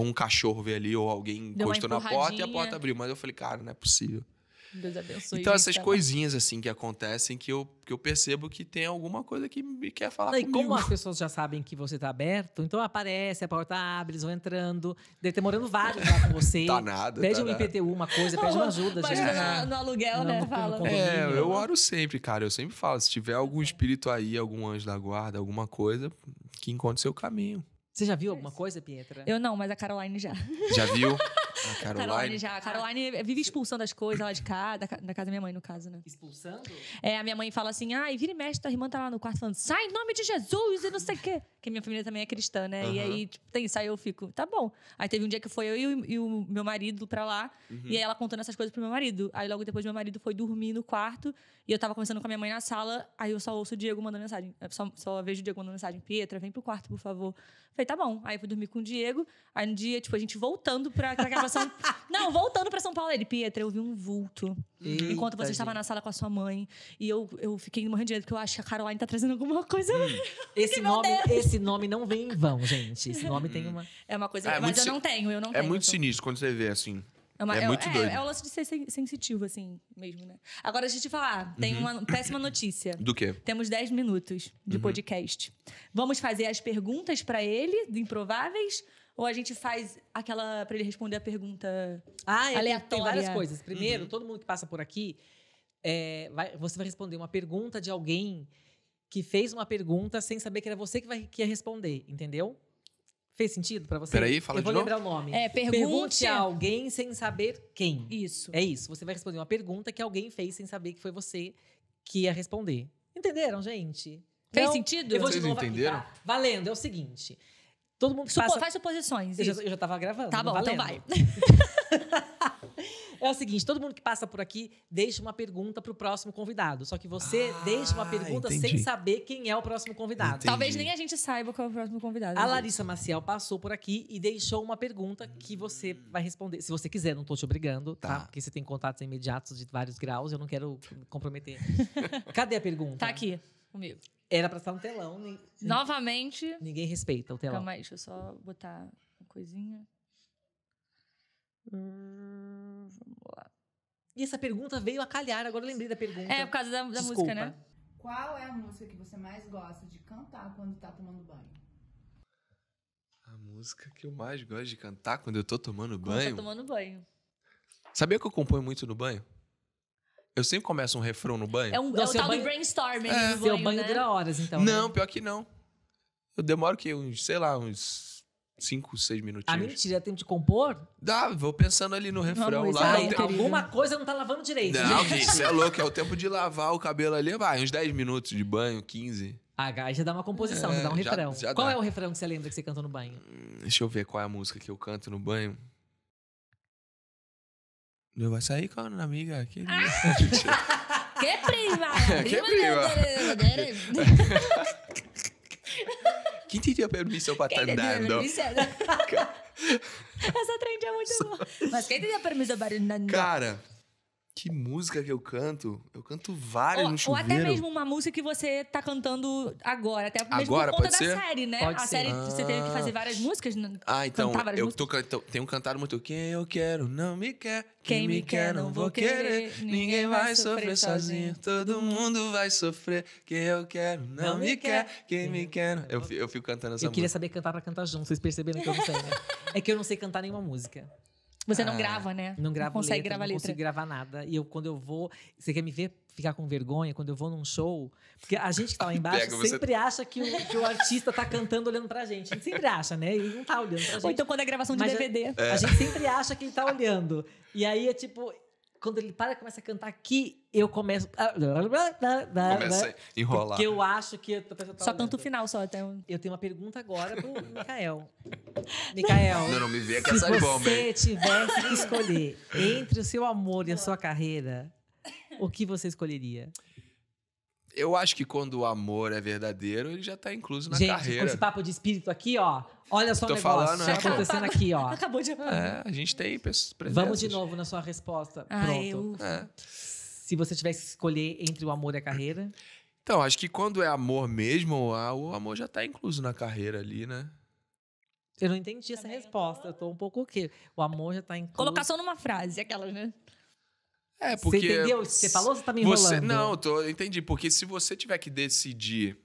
um cachorro veio ali, ou alguém Deu encostou na porta e a porta abriu. Mas eu falei, cara, não é possível. Deus abençoe. Então, essas tá coisinhas assim que acontecem que eu, que eu percebo que tem alguma coisa que me quer falar não, comigo. E como as pessoas já sabem que você está aberto, então aparece, a porta abre, eles vão entrando. Deve ter morando vários lá com você. tá nada. Pede tá um nada. IPTU, uma coisa, pede uma ajuda. Mas No, no aluguel, né? No, é, né? eu oro sempre, cara. Eu sempre falo, se tiver algum espírito aí, algum anjo da guarda, alguma coisa, que encontre seu caminho. Você já viu é alguma coisa, Pietra? Eu não, mas a Caroline já. Já viu? A Caroline. Caroline já. A Caroline vive expulsando as coisas lá de casa, da, casa da minha mãe, no caso, né? Expulsando? É, a minha mãe fala assim: ai, vira e mexe, tua irmã tá lá no quarto falando, sai em nome de Jesus e não sei o quê. Porque minha família também é cristã, né? Uhum. E aí, tipo, tem sai eu fico, tá bom. Aí teve um dia que foi eu e o, e o meu marido pra lá, uhum. e aí ela contando essas coisas pro meu marido. Aí logo depois meu marido foi dormir no quarto, e eu tava conversando com a minha mãe na sala, aí eu só ouço o Diego mandando mensagem. Eh, só, só vejo o Diego mandando mensagem: Pietra, vem pro quarto, por favor. falei, tá bom. Aí eu fui dormir com o Diego. Aí um dia, tipo, a gente voltando pra, pra gravação. não, voltando pra São Paulo. Ele, Pietra, eu vi um vulto. Eita, enquanto você gente. estava na sala com a sua mãe. E eu, eu fiquei morrendo de medo, porque eu acho que a Caroline tá trazendo alguma coisa. Hum. Esse, nome, esse nome não vem em vão, gente. Esse nome tem uma. É uma coisa. É, mas eu não tenho, eu não é tenho. É muito então. sinistro quando você vê assim. É, uma, é, é muito é, doido. É, o lance de ser sen sensitivo, assim, mesmo, né? Agora, a gente falar, tem uhum. uma péssima notícia. Do quê? Temos 10 minutos de uhum. podcast. Vamos fazer as perguntas para ele, do Improváveis, ou a gente faz aquela para ele responder a pergunta ah, é, aleatória? Tem várias coisas. Primeiro, uhum. todo mundo que passa por aqui, é, vai, você vai responder uma pergunta de alguém que fez uma pergunta sem saber que era você que, vai, que ia responder, entendeu? Fez sentido para você? Peraí, fala Eu de vou novo. lembrar o nome. É, pergunte... pergunte a alguém sem saber quem. Isso. É isso. Você vai responder uma pergunta que alguém fez sem saber que foi você que ia responder. Entenderam, gente? Fez Não? sentido? Eu vou Vocês de novo entenderam? Aqui, tá? Valendo, é o seguinte. Todo mundo Supo, passa... Faz suposições. Eu já, eu já tava gravando. Tá bom, então valendo. então vai. É o seguinte, todo mundo que passa por aqui deixa uma pergunta pro próximo convidado. Só que você ah, deixa uma pergunta entendi. sem saber quem é o próximo convidado. Entendi. Talvez nem a gente saiba qual é o próximo convidado. A né, Larissa Maciel passou por aqui e deixou uma pergunta que você vai responder. Se você quiser, não estou te obrigando, tá? tá? Porque você tem contatos imediatos de vários graus, eu não quero comprometer. Cadê a pergunta? Tá aqui, comigo. Era para estar no telão. Nem, Novamente. Ninguém respeita o telão. Calma aí, deixa eu só botar uma coisinha. Hum, vamos lá. E essa pergunta veio a calhar, agora eu lembrei da pergunta. É, por causa da, da música, né? Qual é a música que você mais gosta de cantar quando tá tomando banho? A música que eu mais gosto de cantar quando eu tô tomando quando tá banho. Tá tomando banho. Sabia que eu componho muito no banho? Eu sempre começo um refrão no banho. É, um, Nossa, é o tal banho... do brainstorming. É. Banho, seu banho né? dura horas, então. Não, né? pior que não. Eu demoro que uns, sei lá, uns cinco, seis minutinhos. A mentira, tira tempo de compor? Dá, vou pensando ali no refrão. Não, lá, aí, tem... Alguma coisa não tá lavando direito. Não, gente, isso é louco, é o tempo de lavar o cabelo ali, vai, uns 10 minutos de banho, 15. Ah, já dá uma composição, é, já dá um refrão. Já, qual dá. é o refrão que você lembra que você cantou no banho? Deixa eu ver qual é a música que eu canto no banho. Não vai sair com a amiga aqui. Ah! que prima! que prima! chi ti dio permiso pa tandaan daw? Asa train dyan mo dyan mo. Mas kayo ti dio permiso ba rin nando? Cara, que música que eu canto? Eu canto várias ou, no chuveiro. Ou até mesmo uma música que você tá cantando agora. Até mesmo agora, por conta da ser? série, né? Pode a ser. série, ah. você teve que fazer ah. várias músicas. Né? Ah, então, eu músicas. tô, então, tenho cantado muito. Quem eu quero não me quer. Quem, Quem me quer, quer não vou querer. Ninguém vai sofrer sozinho. Todo mundo vai sofrer. Quem eu quero não, não me quer. quer. Quem me quer... não Eu, eu fico cantando essa eu música. Eu queria saber cantar pra cantar junto. Vocês perceberam que eu não sei, né? é que eu não sei cantar nenhuma música. Você não ah, grava, né? Não grava não consegue letra, gravar não letra. consigo gravar nada. E eu, quando eu vou. Você quer me ver ficar com vergonha quando eu vou num show? Porque a gente que tá lá embaixo Pega, sempre você... acha que o, que o, artista tá cantando olhando pra gente. A gente sempre acha, né? Ele não tá olhando pra gente. Ou então quando é gravação de Mas DVD. A, é. a gente sempre acha que ele tá olhando. E aí é tipo quando ele para e começa a cantar aqui, eu começo. Começa a enrolar. Porque eu acho que. Eu só canto o final, só até. Então. Um... Eu tenho uma pergunta agora pro Mikael. Mikael. Não, não me vê essa bomba. Se você tivesse que escolher entre o seu amor e a sua carreira, o que você escolheria? eu acho que quando o amor é verdadeiro, ele já tá incluso na Gente, carreira. Gente, com esse papo de espírito aqui, ó. Olha só o negócio falando, tá né? acontecendo aqui, ó. Acabou de é, a gente tem pessoas Vamos de novo na sua resposta. Ai, Pronto. Eu... É. Se você tivesse que escolher entre o amor e a carreira. Então, acho que quando é amor mesmo, o amor já tá incluso na carreira ali, né? Eu não entendi essa resposta. Eu tô um pouco o quê? O amor já tá incluso. Colocação numa frase, aquela, né? É, porque. Você entendeu? Você falou você tá me enrolando? Você, não, eu tô, eu entendi. Porque se você tiver que decidir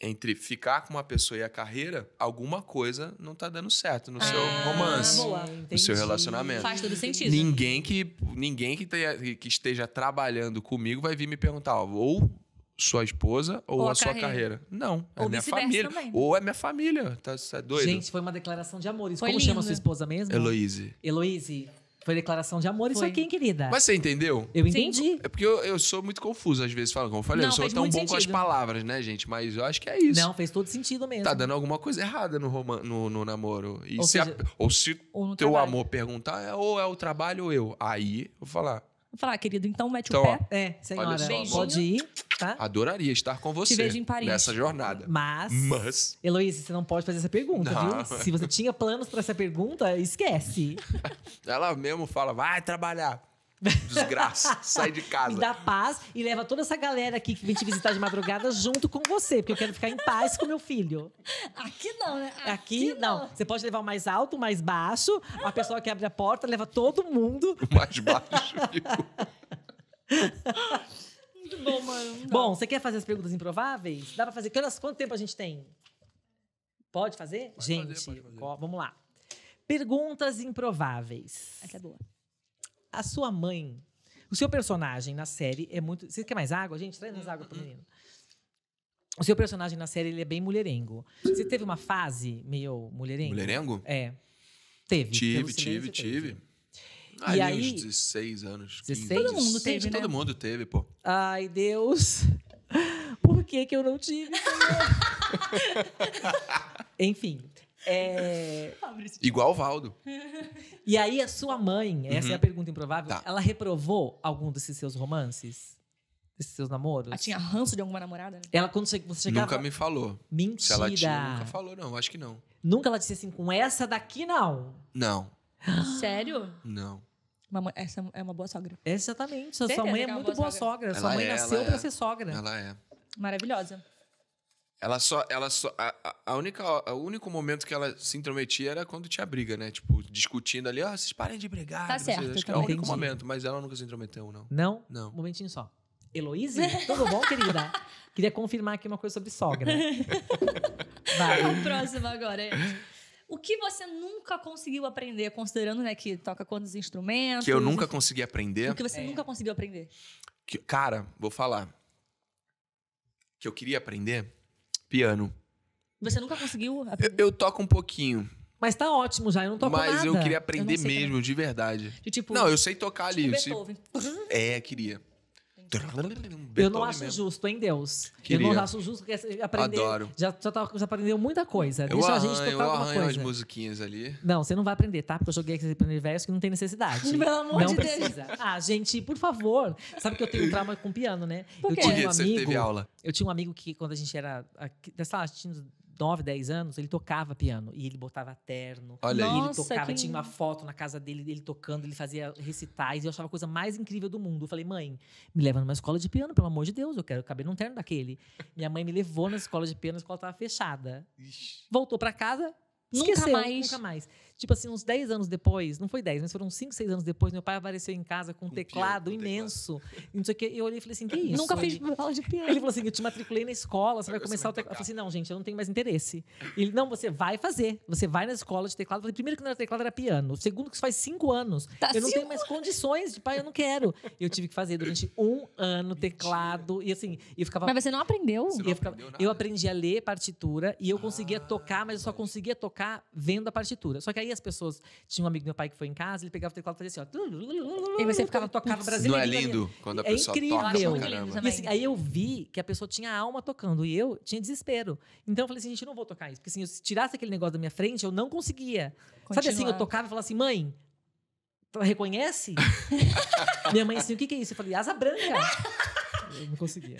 entre ficar com uma pessoa e a carreira, alguma coisa não tá dando certo no ah, seu romance, boa, no seu relacionamento. Faz todo sentido. Ninguém que ninguém que, tenha, que esteja trabalhando comigo vai vir me perguntar, ó, ou sua esposa ou, ou a, a sua carreira. Não, é ou é minha família. Também. Ou é minha família, tá, tá doido? Gente, foi uma declaração de amor. Isso, foi como lindo. chama sua esposa mesmo? Heloise. Heloise, foi declaração de amor isso aqui, hein, querida? Mas você entendeu? Eu entendi. É porque eu, eu sou muito confuso às vezes, falando, como eu falei, Não, eu sou tão bom com as palavras, né, gente? Mas eu acho que é isso. Não, fez todo sentido mesmo. Tá dando alguma coisa errada no, roman, no, no namoro. E Ou se a- ou se ou teu trabalho. amor perguntar, é ou é o trabalho ou eu. Aí eu vou falar, falar, ah, querido, então mete então, o pé. Ó, é, senhora, pode ir. Tá? Adoraria estar com você. Te vejo em Paris. Nessa jornada. Mas. Mas. Heloísa, você não pode fazer essa pergunta, não, viu? Se você tinha planos para essa pergunta, esquece. Ela mesmo fala, vai trabalhar. Desgraça, sai de casa. Me dá paz e leva toda essa galera aqui que vem te visitar de madrugada junto com você, porque eu quero ficar em paz com meu filho. Aqui não, né? Aqui, aqui não. não. Você pode levar o mais alto, o mais baixo, a pessoa que abre a porta leva todo mundo. O mais baixo. Muito bom, mano. Bom, você quer fazer as perguntas improváveis? Dá pra fazer. Quanto tempo a gente tem? Pode fazer? Pode gente, fazer, pode fazer. vamos lá. Perguntas improváveis. Essa é boa a sua mãe. O seu personagem na série é muito. Você quer mais água, gente? Traz mais uhum, água pro uhum. menino. O seu personagem na série ele é bem mulherengo. Você teve uma fase meio mulherengo? Mulherengo? É. Teve. Tive, tive, tive. Ah, e aí, uns 16 anos. 15. 16? Todo mundo teve, né? Todo mundo teve, pô. Ai, Deus. Por que que eu não tive? Enfim. É... Igual o Valdo. E aí, a sua mãe, essa uhum. é a uhum. pergunta improvável, tá. ela reprovou algum desses seus romances? Desses seus namoros? Ela ah, tinha ranço de alguma namorada? Né? Ela, quando você chegava... Nunca me falou. Mentira. Se ela tinha, nunca falou, não. Acho que não. Nunca ela disse assim, com essa daqui, não? Não. Sério? Não. essa é uma boa sogra. Exatamente. Sua, sua mãe é, é muito boa sogra. sogra. Sua mãe é, nasceu pra é. ser sogra. Ela é. Maravilhosa. Ela só. Ela só a, a única, o único momento que ela se intrometia era quando tinha briga, né? Tipo, discutindo ali, ó, oh, ah, vocês parem de brigar. Tá certo. Vocês. Acho que tá é o único entendi. momento, mas ela nunca se intrometeu, não. Não? Não. Um momentinho só. Heloísa, tudo bom, querida? Queria confirmar aqui uma coisa sobre sogra. Vai. O próximo agora. É. O que você nunca conseguiu aprender, considerando né, que toca quantos instrumentos? Que eu nunca consegui aprender. O que você é. nunca conseguiu aprender? Que, cara, vou falar. Que eu queria aprender Piano. Você nunca conseguiu? Eu, eu toco um pouquinho. Mas tá ótimo já, eu não toco Mas nada. Mas eu queria aprender eu mesmo, também. de verdade. De, tipo, não, eu sei tocar tipo ali. Beethoven. É, queria eu não acho mesmo. justo em Deus. Queria. Eu não acho justo porque aprendeu. Adoro. Já, já, tá, já aprendeu muita coisa. Deixa só a gente tocar eu alguma coisa. as musiquinhas ali. Não, você não vai aprender, tá? Porque eu joguei aquele primeiro verso que não tem necessidade. Pelo amor não de precisa. Deus. Ah, gente, por favor. Sabe que eu tenho trauma com piano, né? Por quê? Eu tinha um amigo. Você teve aula. Eu tinha um amigo que, quando a gente era. Aqui, sei lá, a gente tinha 9, 10 anos, ele tocava piano. E ele botava terno. Olha aí. ele tocava, que... tinha uma foto na casa dele, dele tocando, ele fazia recitais. E eu achava a coisa mais incrível do mundo. Eu falei, mãe, me leva numa escola de piano, pelo amor de Deus, eu quero caber num terno daquele. Minha mãe me levou na escola de piano, a escola estava fechada. Ixi. Voltou para casa, Esqueceu, nunca mais. Nunca mais. Tipo assim, uns 10 anos depois, não foi 10, mas foram 5, 6 anos depois, meu pai apareceu em casa com um teclado piano, imenso. Teclado. E não sei o Eu olhei e falei assim: que isso? Nunca fiz aula de piano. Ele falou assim: eu te matriculei na escola, você vai começar o teclado. Eu falei assim: não, gente, eu não tenho mais interesse. Ele, não, você vai fazer. Você vai na escola de teclado. Eu falei: primeiro que não era teclado, era piano. Segundo, que isso faz 5 anos. Tá eu não tenho mais condições de pai, eu não quero. Eu tive que fazer durante um ano teclado. E assim, eu ficava. Mas você não aprendeu? Você não eu, ficava, aprendeu eu aprendi a ler partitura e eu ah, conseguia tocar, mas eu só conseguia tocar vendo a partitura. Só que aí as pessoas. Tinha um amigo do meu pai que foi em casa, ele pegava o teclado e fazia assim, ó. E você ficava, tocando brasileiro. Não é lindo quando a é pessoa incrível. toca, eu E, assim, aí eu vi que a pessoa tinha alma tocando e eu tinha desespero. Então eu falei assim, gente, eu não vou tocar isso. Porque assim, se tirasse aquele negócio da minha frente, eu não conseguia. Continuar. Sabe assim, eu tocava e falava assim, mãe, ela reconhece? minha mãe assim, o que, que é isso? Eu falei, asa branca. Eu não conseguia.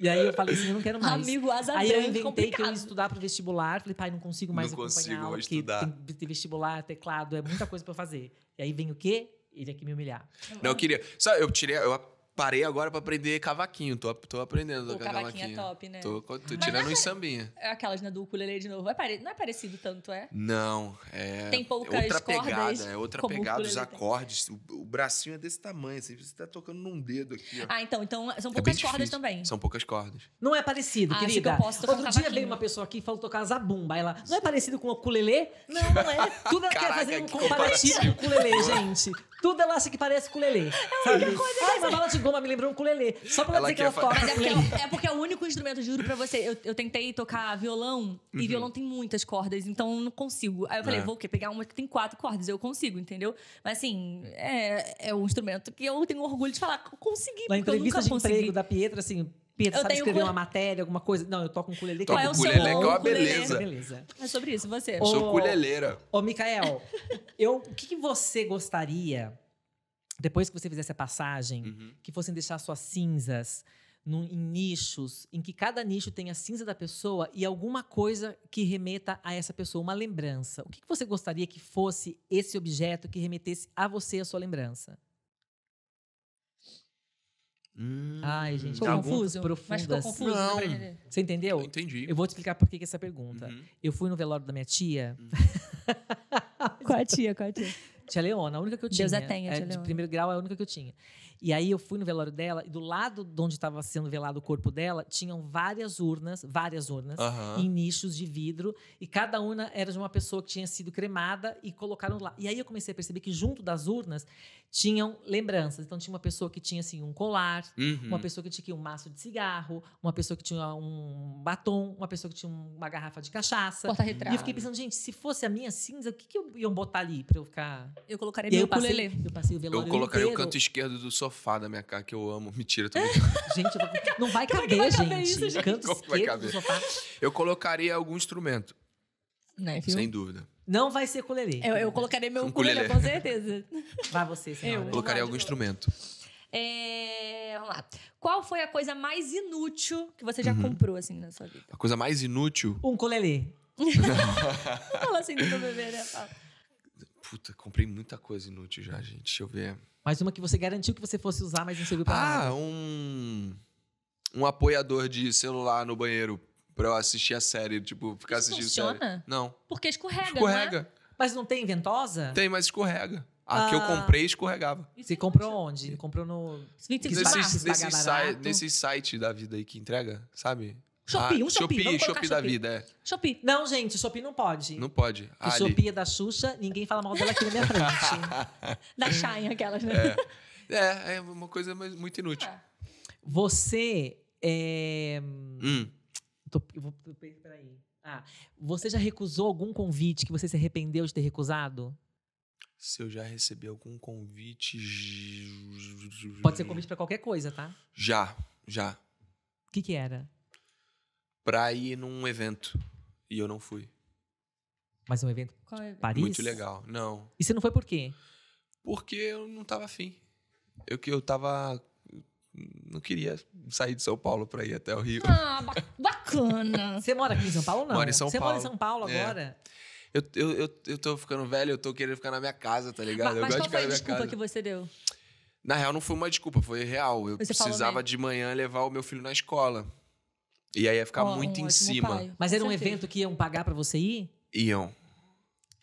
E aí eu falei assim, eu não quero mais. Amigo, asa Aí eu inventei que eu ia estudar pro vestibular. Falei, pai, não consigo mais não acompanhar. Consigo estudar. tem ter vestibular, teclado, é muita coisa para fazer. E aí vem o quê? Ele aqui é me humilhar. Não, eu queria... Só, eu tirei... Eu parei agora pra aprender cavaquinho. Tô, tô aprendendo. O cavaquinho, cavaquinho é top, né? Tô, tô tirando uns sambinha. É aquelas né, do ukulele de novo. É pare... Não é parecido tanto, é? Não. É... Tem poucas é outra cordas. Pegada, é outra pegada, os acordes. O, o, bracinho é desse tamanho. Assim, você tá tocando num dedo aqui. Ó. Ah, então. então são é poucas é cordas também. São poucas cordas. Não é parecido, ah, querida. Que Outro cavaquinho. dia veio uma pessoa aqui e falou tocar zabumba. Ela, não é parecido com o ukulele? Não, não é. Tudo ela quer fazer um comparativo com o ukulele, gente. Tudo ela é acha que parece com o Lelê. É a única coisa Ai, ah, uma bala de goma me lembrou um culelê. Só pra ela, dizer que ela toca é assim. porque, é, é porque é o único instrumento, juro pra você. Eu, eu tentei tocar violão, uhum. e violão tem muitas cordas, então eu não consigo. Aí eu falei, é. vou o quê? Pegar uma que tem quatro cordas, eu consigo, entendeu? Mas assim, é, é um instrumento que eu tenho orgulho de falar, consegui, Na entrevista de consegui. emprego da Pietra, assim, Pedro, eu sabe escrever uma matéria, alguma coisa? Não, eu toco um culelê. Toco é um culelê, que é uma beleza. beleza. É sobre isso, você. Eu sou culeleira. Ô, Mikael, eu, o que, que, você gostaria, depois que você fizesse a passagem, uhum. que fossem deixar suas cinzas em nichos, em que cada nicho tenha a cinza da pessoa e alguma coisa que remeta a essa pessoa, uma lembrança. O que, que você gostaria que fosse esse objeto que remetesse a você a sua lembrança? Hum. Ai, gente, confuso? profundas. Mas ficou assim. confuso? Não. Né? Você entendeu? Eu entendi. Eu vou te explicar por que, que essa pergunta. Uhum. Eu fui no velório da minha tia. Uhum. qual a tia? com a tia? Tia Leona, a única que eu tinha. Deus a tenha, é, tia é, Leona. De primeiro grau é a única que eu tinha. E aí eu fui no velório dela, e do lado de onde estava sendo velado o corpo dela, tinham várias urnas, várias urnas, uhum. em nichos de vidro, e cada urna era de uma pessoa que tinha sido cremada e colocaram lá. E aí eu comecei a perceber que junto das urnas tinham lembranças. Então tinha uma pessoa que tinha assim um colar, uhum. uma pessoa que tinha um maço de cigarro, uma pessoa que tinha um batom, uma pessoa que tinha uma garrafa de cachaça. Porta-retrato. E eu fiquei pensando, gente, se fosse a minha cinza, o que, que eu iam botar ali para eu ficar? Eu colocaria meu eu passei, Eu passei o velório Eu colocaria inteiro. o canto esquerdo do sofá sofá da minha casa que eu amo. Mentira, tira tô é? gente, eu é não vai Como é caber, vai gente. Caber isso, gente. Canto Como vai caber? Eu colocaria algum instrumento. Né, Sem dúvida. Não vai ser ukulele. Eu, eu colocaria meu ukulele, com certeza. Vai você, senhora. Eu colocaria algum instrumento. É, vamos lá. Qual foi a coisa mais inútil que você já uhum. comprou, assim, na sua vida? A coisa mais inútil? Um colelê. Fala assim do meu bebê, né? Fala. Puta, comprei muita coisa inútil já, gente. Deixa eu ver. Mais uma que você garantiu que você fosse usar, mas não serviu pra ah, nada. Ah, um. Um apoiador de celular no banheiro pra eu assistir a série, tipo, ficar Isso assistindo funciona? série. Não. Porque escorrega. É? Escorrega. Mas não tem ventosa? Tem, mas escorrega. A ah, que eu ah. comprei escorregava. E você comprou onde? Comprou no. Nesse desses, site, site da vida aí que entrega, sabe? Shopee, ah, um Shopee. Shopee, Shopee da vida, é. Shopee. Não, gente, Shopee não pode. Não pode. Ali. Shopee é da Xuxa, ninguém fala mal dela aqui na minha frente. da Shine, aquelas, né? É, é, é uma coisa muito inútil. É. Você é... Hum. Tô, vou, peraí. Ah, você já recusou algum convite que você se arrependeu de ter recusado? Se eu já recebi algum convite... Pode ser convite para qualquer coisa, tá? Já, já. O que que era? para ir num evento. E eu não fui. Mas um evento Qual Paris? Muito legal. Não. E você não foi por quê? Porque eu não tava afim. Eu que eu tava. Não queria sair de São Paulo para ir até o Rio. Ah, bacana. você mora aqui em São Paulo não? Moro em São você Paulo. Você mora em São Paulo é. agora? É. Eu, eu, eu, eu tô ficando velho, eu tô querendo ficar na minha casa, tá ligado? Mas, eu mas gosto de ficar na minha casa. Qual foi a desculpa que você deu? Na real, não foi uma desculpa, foi real. Eu você precisava de manhã levar o meu filho na escola. E aí ia ficar oh, muito um em cima. Mas era um evento que iam pagar para você ir? Iam.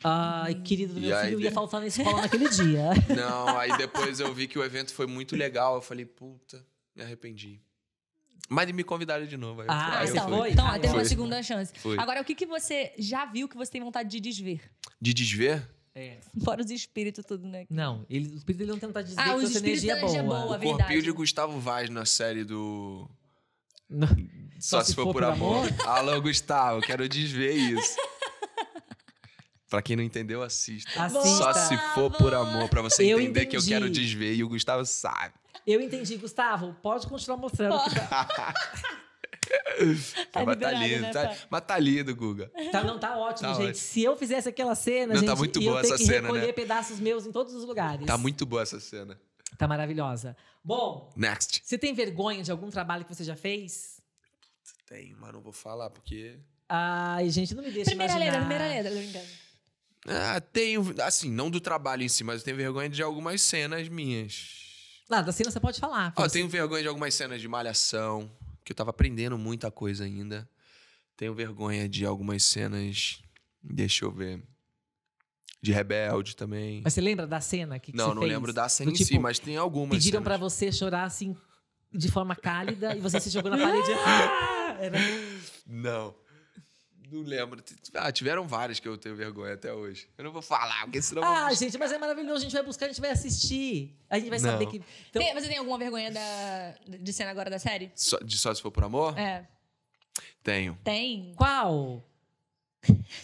Ai, ah, querido do meu e filho, ia faltar na escola naquele dia. Não, aí depois eu vi que o evento foi muito legal. Eu falei, puta, me arrependi. Mas me convidaram de novo. Aí ah, aí então, foi. então ah, teve uma segunda chance. Foi. Agora, o que, que você já viu que você tem vontade de desver? De desver? É. Fora os espíritos tudo, né? Não, ele, o espírito ele não tem vontade de desver, ah, porque é energia é boa. boa o é corpinho de Gustavo Vaz na série do... Só, Só se, se, for, for por, por amor. amor. Alô, Gustavo, quero desver isso. Pra quem não entendeu, assista. assista. Só se for por amor, para você eu entender entendi. que eu quero desver e o Gustavo sabe. Eu entendi, Gustavo. Pode continuar mostrando. Tá-, tá... tá, mas tá lindo, né? tá-, tá, mas tá lindo, Guga. Tá, não, tá ótimo, tá gente. Ótimo. Se eu fizesse aquela cena, não, tá gente, tá muito boa eu essa que cena, recolher né? pedaços meus em todos os lugares. Tá muito boa essa cena. Tá maravilhosa. Bom, next. Você tem vergonha de algum trabalho que você já fez? Tem, mas não vou falar porque. Ai, gente, não me deixa primeira imaginar. Primeira letra, primeira letra, não me engano. Ah, tenho. Assim, não do trabalho em si, mas eu tenho vergonha de algumas cenas minhas. Lá, da cena você pode falar. Ó, eu tenho assim. vergonha de algumas cenas de malhação, que eu tava aprendendo muita coisa ainda. Tenho vergonha de algumas cenas. Deixa eu ver. De Rebelde também. Mas você lembra da cena que, que Não, não fez? lembro da cena do, em tipo, si, mas tem algumas. Pediram para você chorar assim de forma cálida e você se jogou na parede. Ah! Era... Não. Não lembro. Ah, tiveram várias que eu tenho vergonha até hoje. Eu não vou falar, porque senão. Ah, vou... gente, mas é maravilhoso. A gente vai buscar, a gente vai assistir. A gente vai não. saber que. Então... Tem, você tem alguma vergonha da, de cena agora da série? So, de Só Se For Por Amor? É. Tenho. Tem? Qual?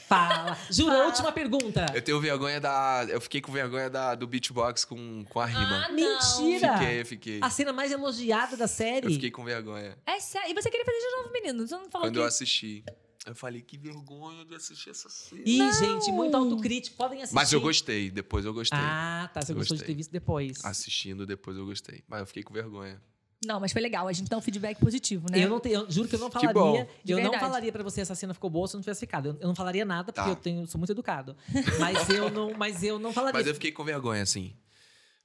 Fala. Jura, Fala. última pergunta. Eu tenho vergonha da. Eu fiquei com vergonha da, do beatbox com, com a rima. Ah, Mentira! Fiquei, fiquei. A cena mais elogiada da série. Eu fiquei com vergonha. É sério. E você queria fazer de novo, menino? Você não falou Quando que... eu assisti. Eu falei, que vergonha de assistir essa cena. Ih, não. gente, muito autocrítico. Podem assistir. Mas eu gostei, depois eu gostei. Ah, tá. Você gostei. gostou de ter visto depois. Assistindo, depois eu gostei. Mas eu fiquei com vergonha. Não, mas foi legal. A gente dá um feedback positivo, né? Eu não tenho, eu juro que eu não falaria. eu verdade. não falaria para você essa cena ficou boa se eu não tivesse ficado. Eu, eu não falaria nada porque tá. eu tenho, sou muito educado. Mas eu não, mas eu não falaria. Mas eu fiquei com vergonha assim.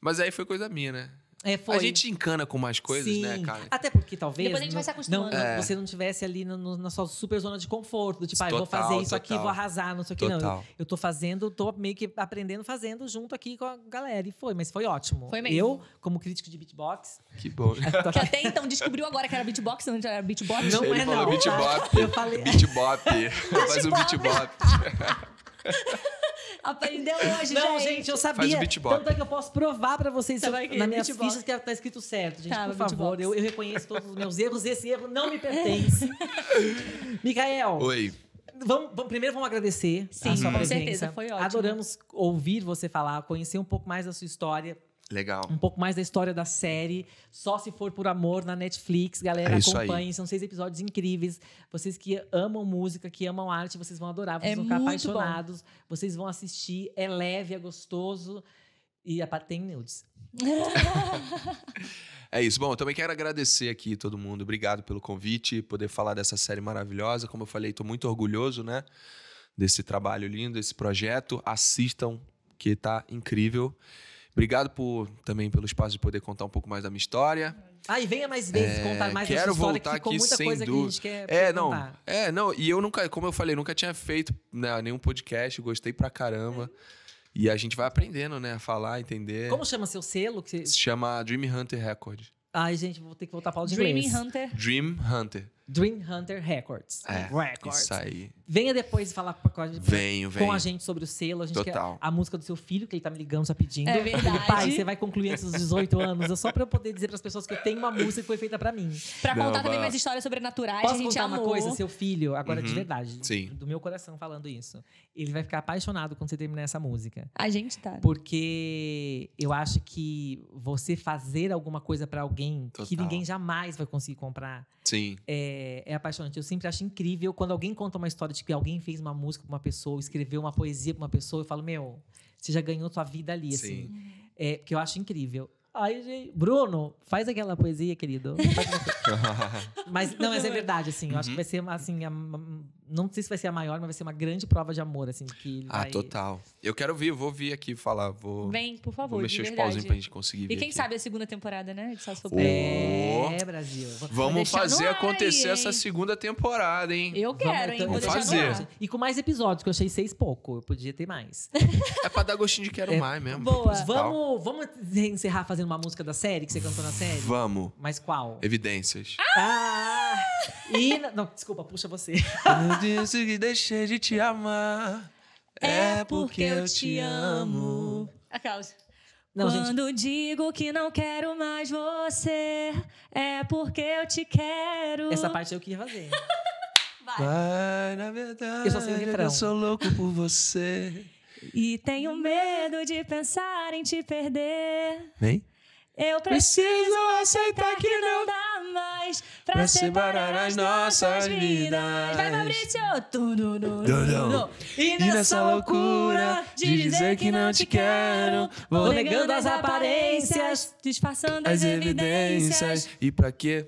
Mas aí foi coisa minha, né? É, foi. A gente encana com mais coisas, né, Sim. né, cara? Até porque talvez. Depois a gente vai se acostumando. Não, não, é. Você não estivesse ali no, no, na sua super zona de conforto, tipo, ah, total, vou fazer isso total. aqui, vou arrasar, não sei o que, não. Eu, eu tô fazendo, tô meio que aprendendo, fazendo junto aqui com a galera. E foi, mas foi ótimo. Foi mesmo. Eu, como crítico de beatbox. Que bom. que até então descobriu agora que era beatbox, não era beatbox. Não Ele é, falou não. Beatbop. Eu falei. Beatbox. Faz um beatbox Aprendeu hoje, Não, gente, gente eu sabia. Tanto é que eu posso provar para vocês tá eu, nas minhas fichas que tá escrito certo, gente. Tá, por favor, eu, eu, reconheço todos os meus erros. Esse erro não me pertence. Micael. Oi. Vamos, vamos, primeiro vamos agradecer Sim, a sua com presença. certeza, foi ótimo. Adoramos ouvir você falar, conhecer um pouco mais da sua história. Legal. Um pouco mais da história da série. Só se for por amor na Netflix, galera, é Aí. São seis episódios incríveis. Vocês que amam música, que amam arte, vocês vão adorar, vocês é vão ficar apaixonados. Bom. Vocês vão assistir. É leve, é gostoso. E tem nudes. é isso. Bom, eu também quero agradecer aqui todo mundo. Obrigado pelo convite, poder falar dessa série maravilhosa. Como eu falei, estou muito orgulhoso, né? Desse trabalho lindo, desse projeto. Assistam, que tá incrível. Obrigado por, também pelo espaço de poder contar um pouco mais da minha história. Ah, e venha mais vezes é, contar mais da sua história, voltar que ficou aqui, muita sem coisa dúvida. que a gente quer É, não. É, não, e eu nunca, como eu falei, nunca tinha feito né, nenhum podcast, gostei pra caramba. É. E a gente vai aprendendo, né, a falar, entender. Como chama seu selo? Que... Se chama Dream Hunter Record. Ai, gente, vou ter que voltar para o Dream Hunter. Dream Hunter. Dream Hunter Records. É, Records. Isso aí. Venha depois falar com a gente, venho, com a gente sobre o selo. A gente Total. quer a música do seu filho, que ele tá me ligando, tá pedindo. É verdade. Pai, você vai concluir antes dos 18 anos. É só pra eu poder dizer pras pessoas que eu tenho uma música que foi feita pra mim. Pra contar também mais histórias sobrenaturais. Posso a gente contar amou. uma coisa, seu filho, agora uhum. de verdade. Sim. Do meu coração falando isso. Ele vai ficar apaixonado quando você terminar essa música. A gente tá. Porque eu acho que você fazer alguma coisa para alguém Total. que ninguém jamais vai conseguir comprar. Sim. É, é, é, apaixonante. Eu sempre acho incrível quando alguém conta uma história de tipo, que alguém fez uma música para uma pessoa, escreveu uma poesia para uma pessoa. Eu falo, meu, você já ganhou sua vida ali, assim. Sim. assim. É, porque eu acho incrível. Aí, gente, Bruno, faz aquela poesia, querido. mas não, mas é verdade, assim. Eu uhum. acho que uhum. vai ser assim a não sei se vai ser a maior, mas vai ser uma grande prova de amor, assim, que Ah, vai... total. Eu quero ver, eu vou vir aqui falar, vou... Vem, por favor, Vou mexer os pauzinhos pra gente conseguir E quem aqui. sabe a segunda temporada, né? De Sasso Oh. É, Brasil. Vou Vamos fazer ar, acontecer hein? essa segunda temporada, hein? Eu quero, Vamos, hein? Então vamos fazer. E com mais episódios, que eu achei seis pouco. Eu podia ter mais. é pra dar gostinho de quero é, mais mesmo. Boa. Vamos, vamos encerrar fazendo uma música da série, que você cantou na série? Vamos. Mas qual? Evidências. Ah! ah! E. Não, desculpa, puxa você. Eu disse que deixei de te amar. É, é porque, eu te amo. Aquelas. Não, Quando gente... digo que não quero mais você, é porque eu te quero. Essa parte eu queria fazer. Vai. Vai, na verdade, eu, só sei o eu sou louco por você. E tenho medo de pensar em te perder. Vem. Eu é preciso, aceitar que, que não dá mais pra separar as nossas vidas. Vai, Fabrício! Tudo, tudo, tudo. E nessa loucura de dizer que não te quero, vou negando as aparências, disfarçando as evidências. E pra quê?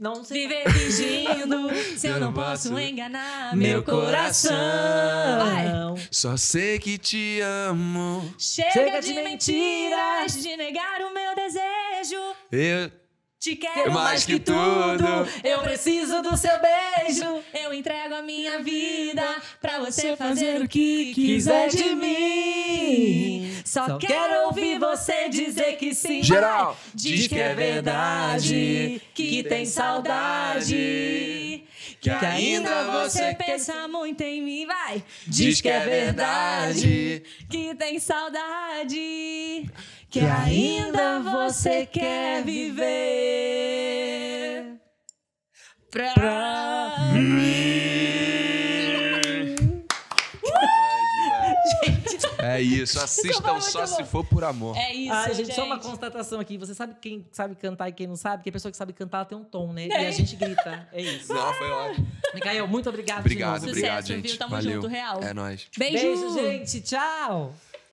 Não sei. Viver fingindo, se eu não posso enganar meu coração. coração. Só sei que te amo. Chega, Chega de, de mentiras, mentiras, de negar o meu desejo. Eu te quero é mais, mais que, que, tudo. Eu preciso do seu beijo. Eu entrego a minha vida pra você fazer o que quiser de mim. Só quero ouvir você dizer que sim. Geral, diz que é, é verdade, que tem saudade. Que ainda você pensa muito em mim, vai. Diz que é, é verdade, que tem saudade que ainda você quer viver pra, pra mim. é isso, assistam é só se for por amor. É isso, Ai, gente, gente, Só uma constatação aqui. Você sabe quem sabe cantar e quem não sabe? Que a pessoa que sabe cantar tem um tom, né? É. E a gente grita. É isso. Não, foi ótimo. Micael, muito obrigado. Obrigado, obrigado, Sucesso, gente. Viu? Tamo Valeu. junto, real. É nóis. Beijo. Beijo, gente. Tchau.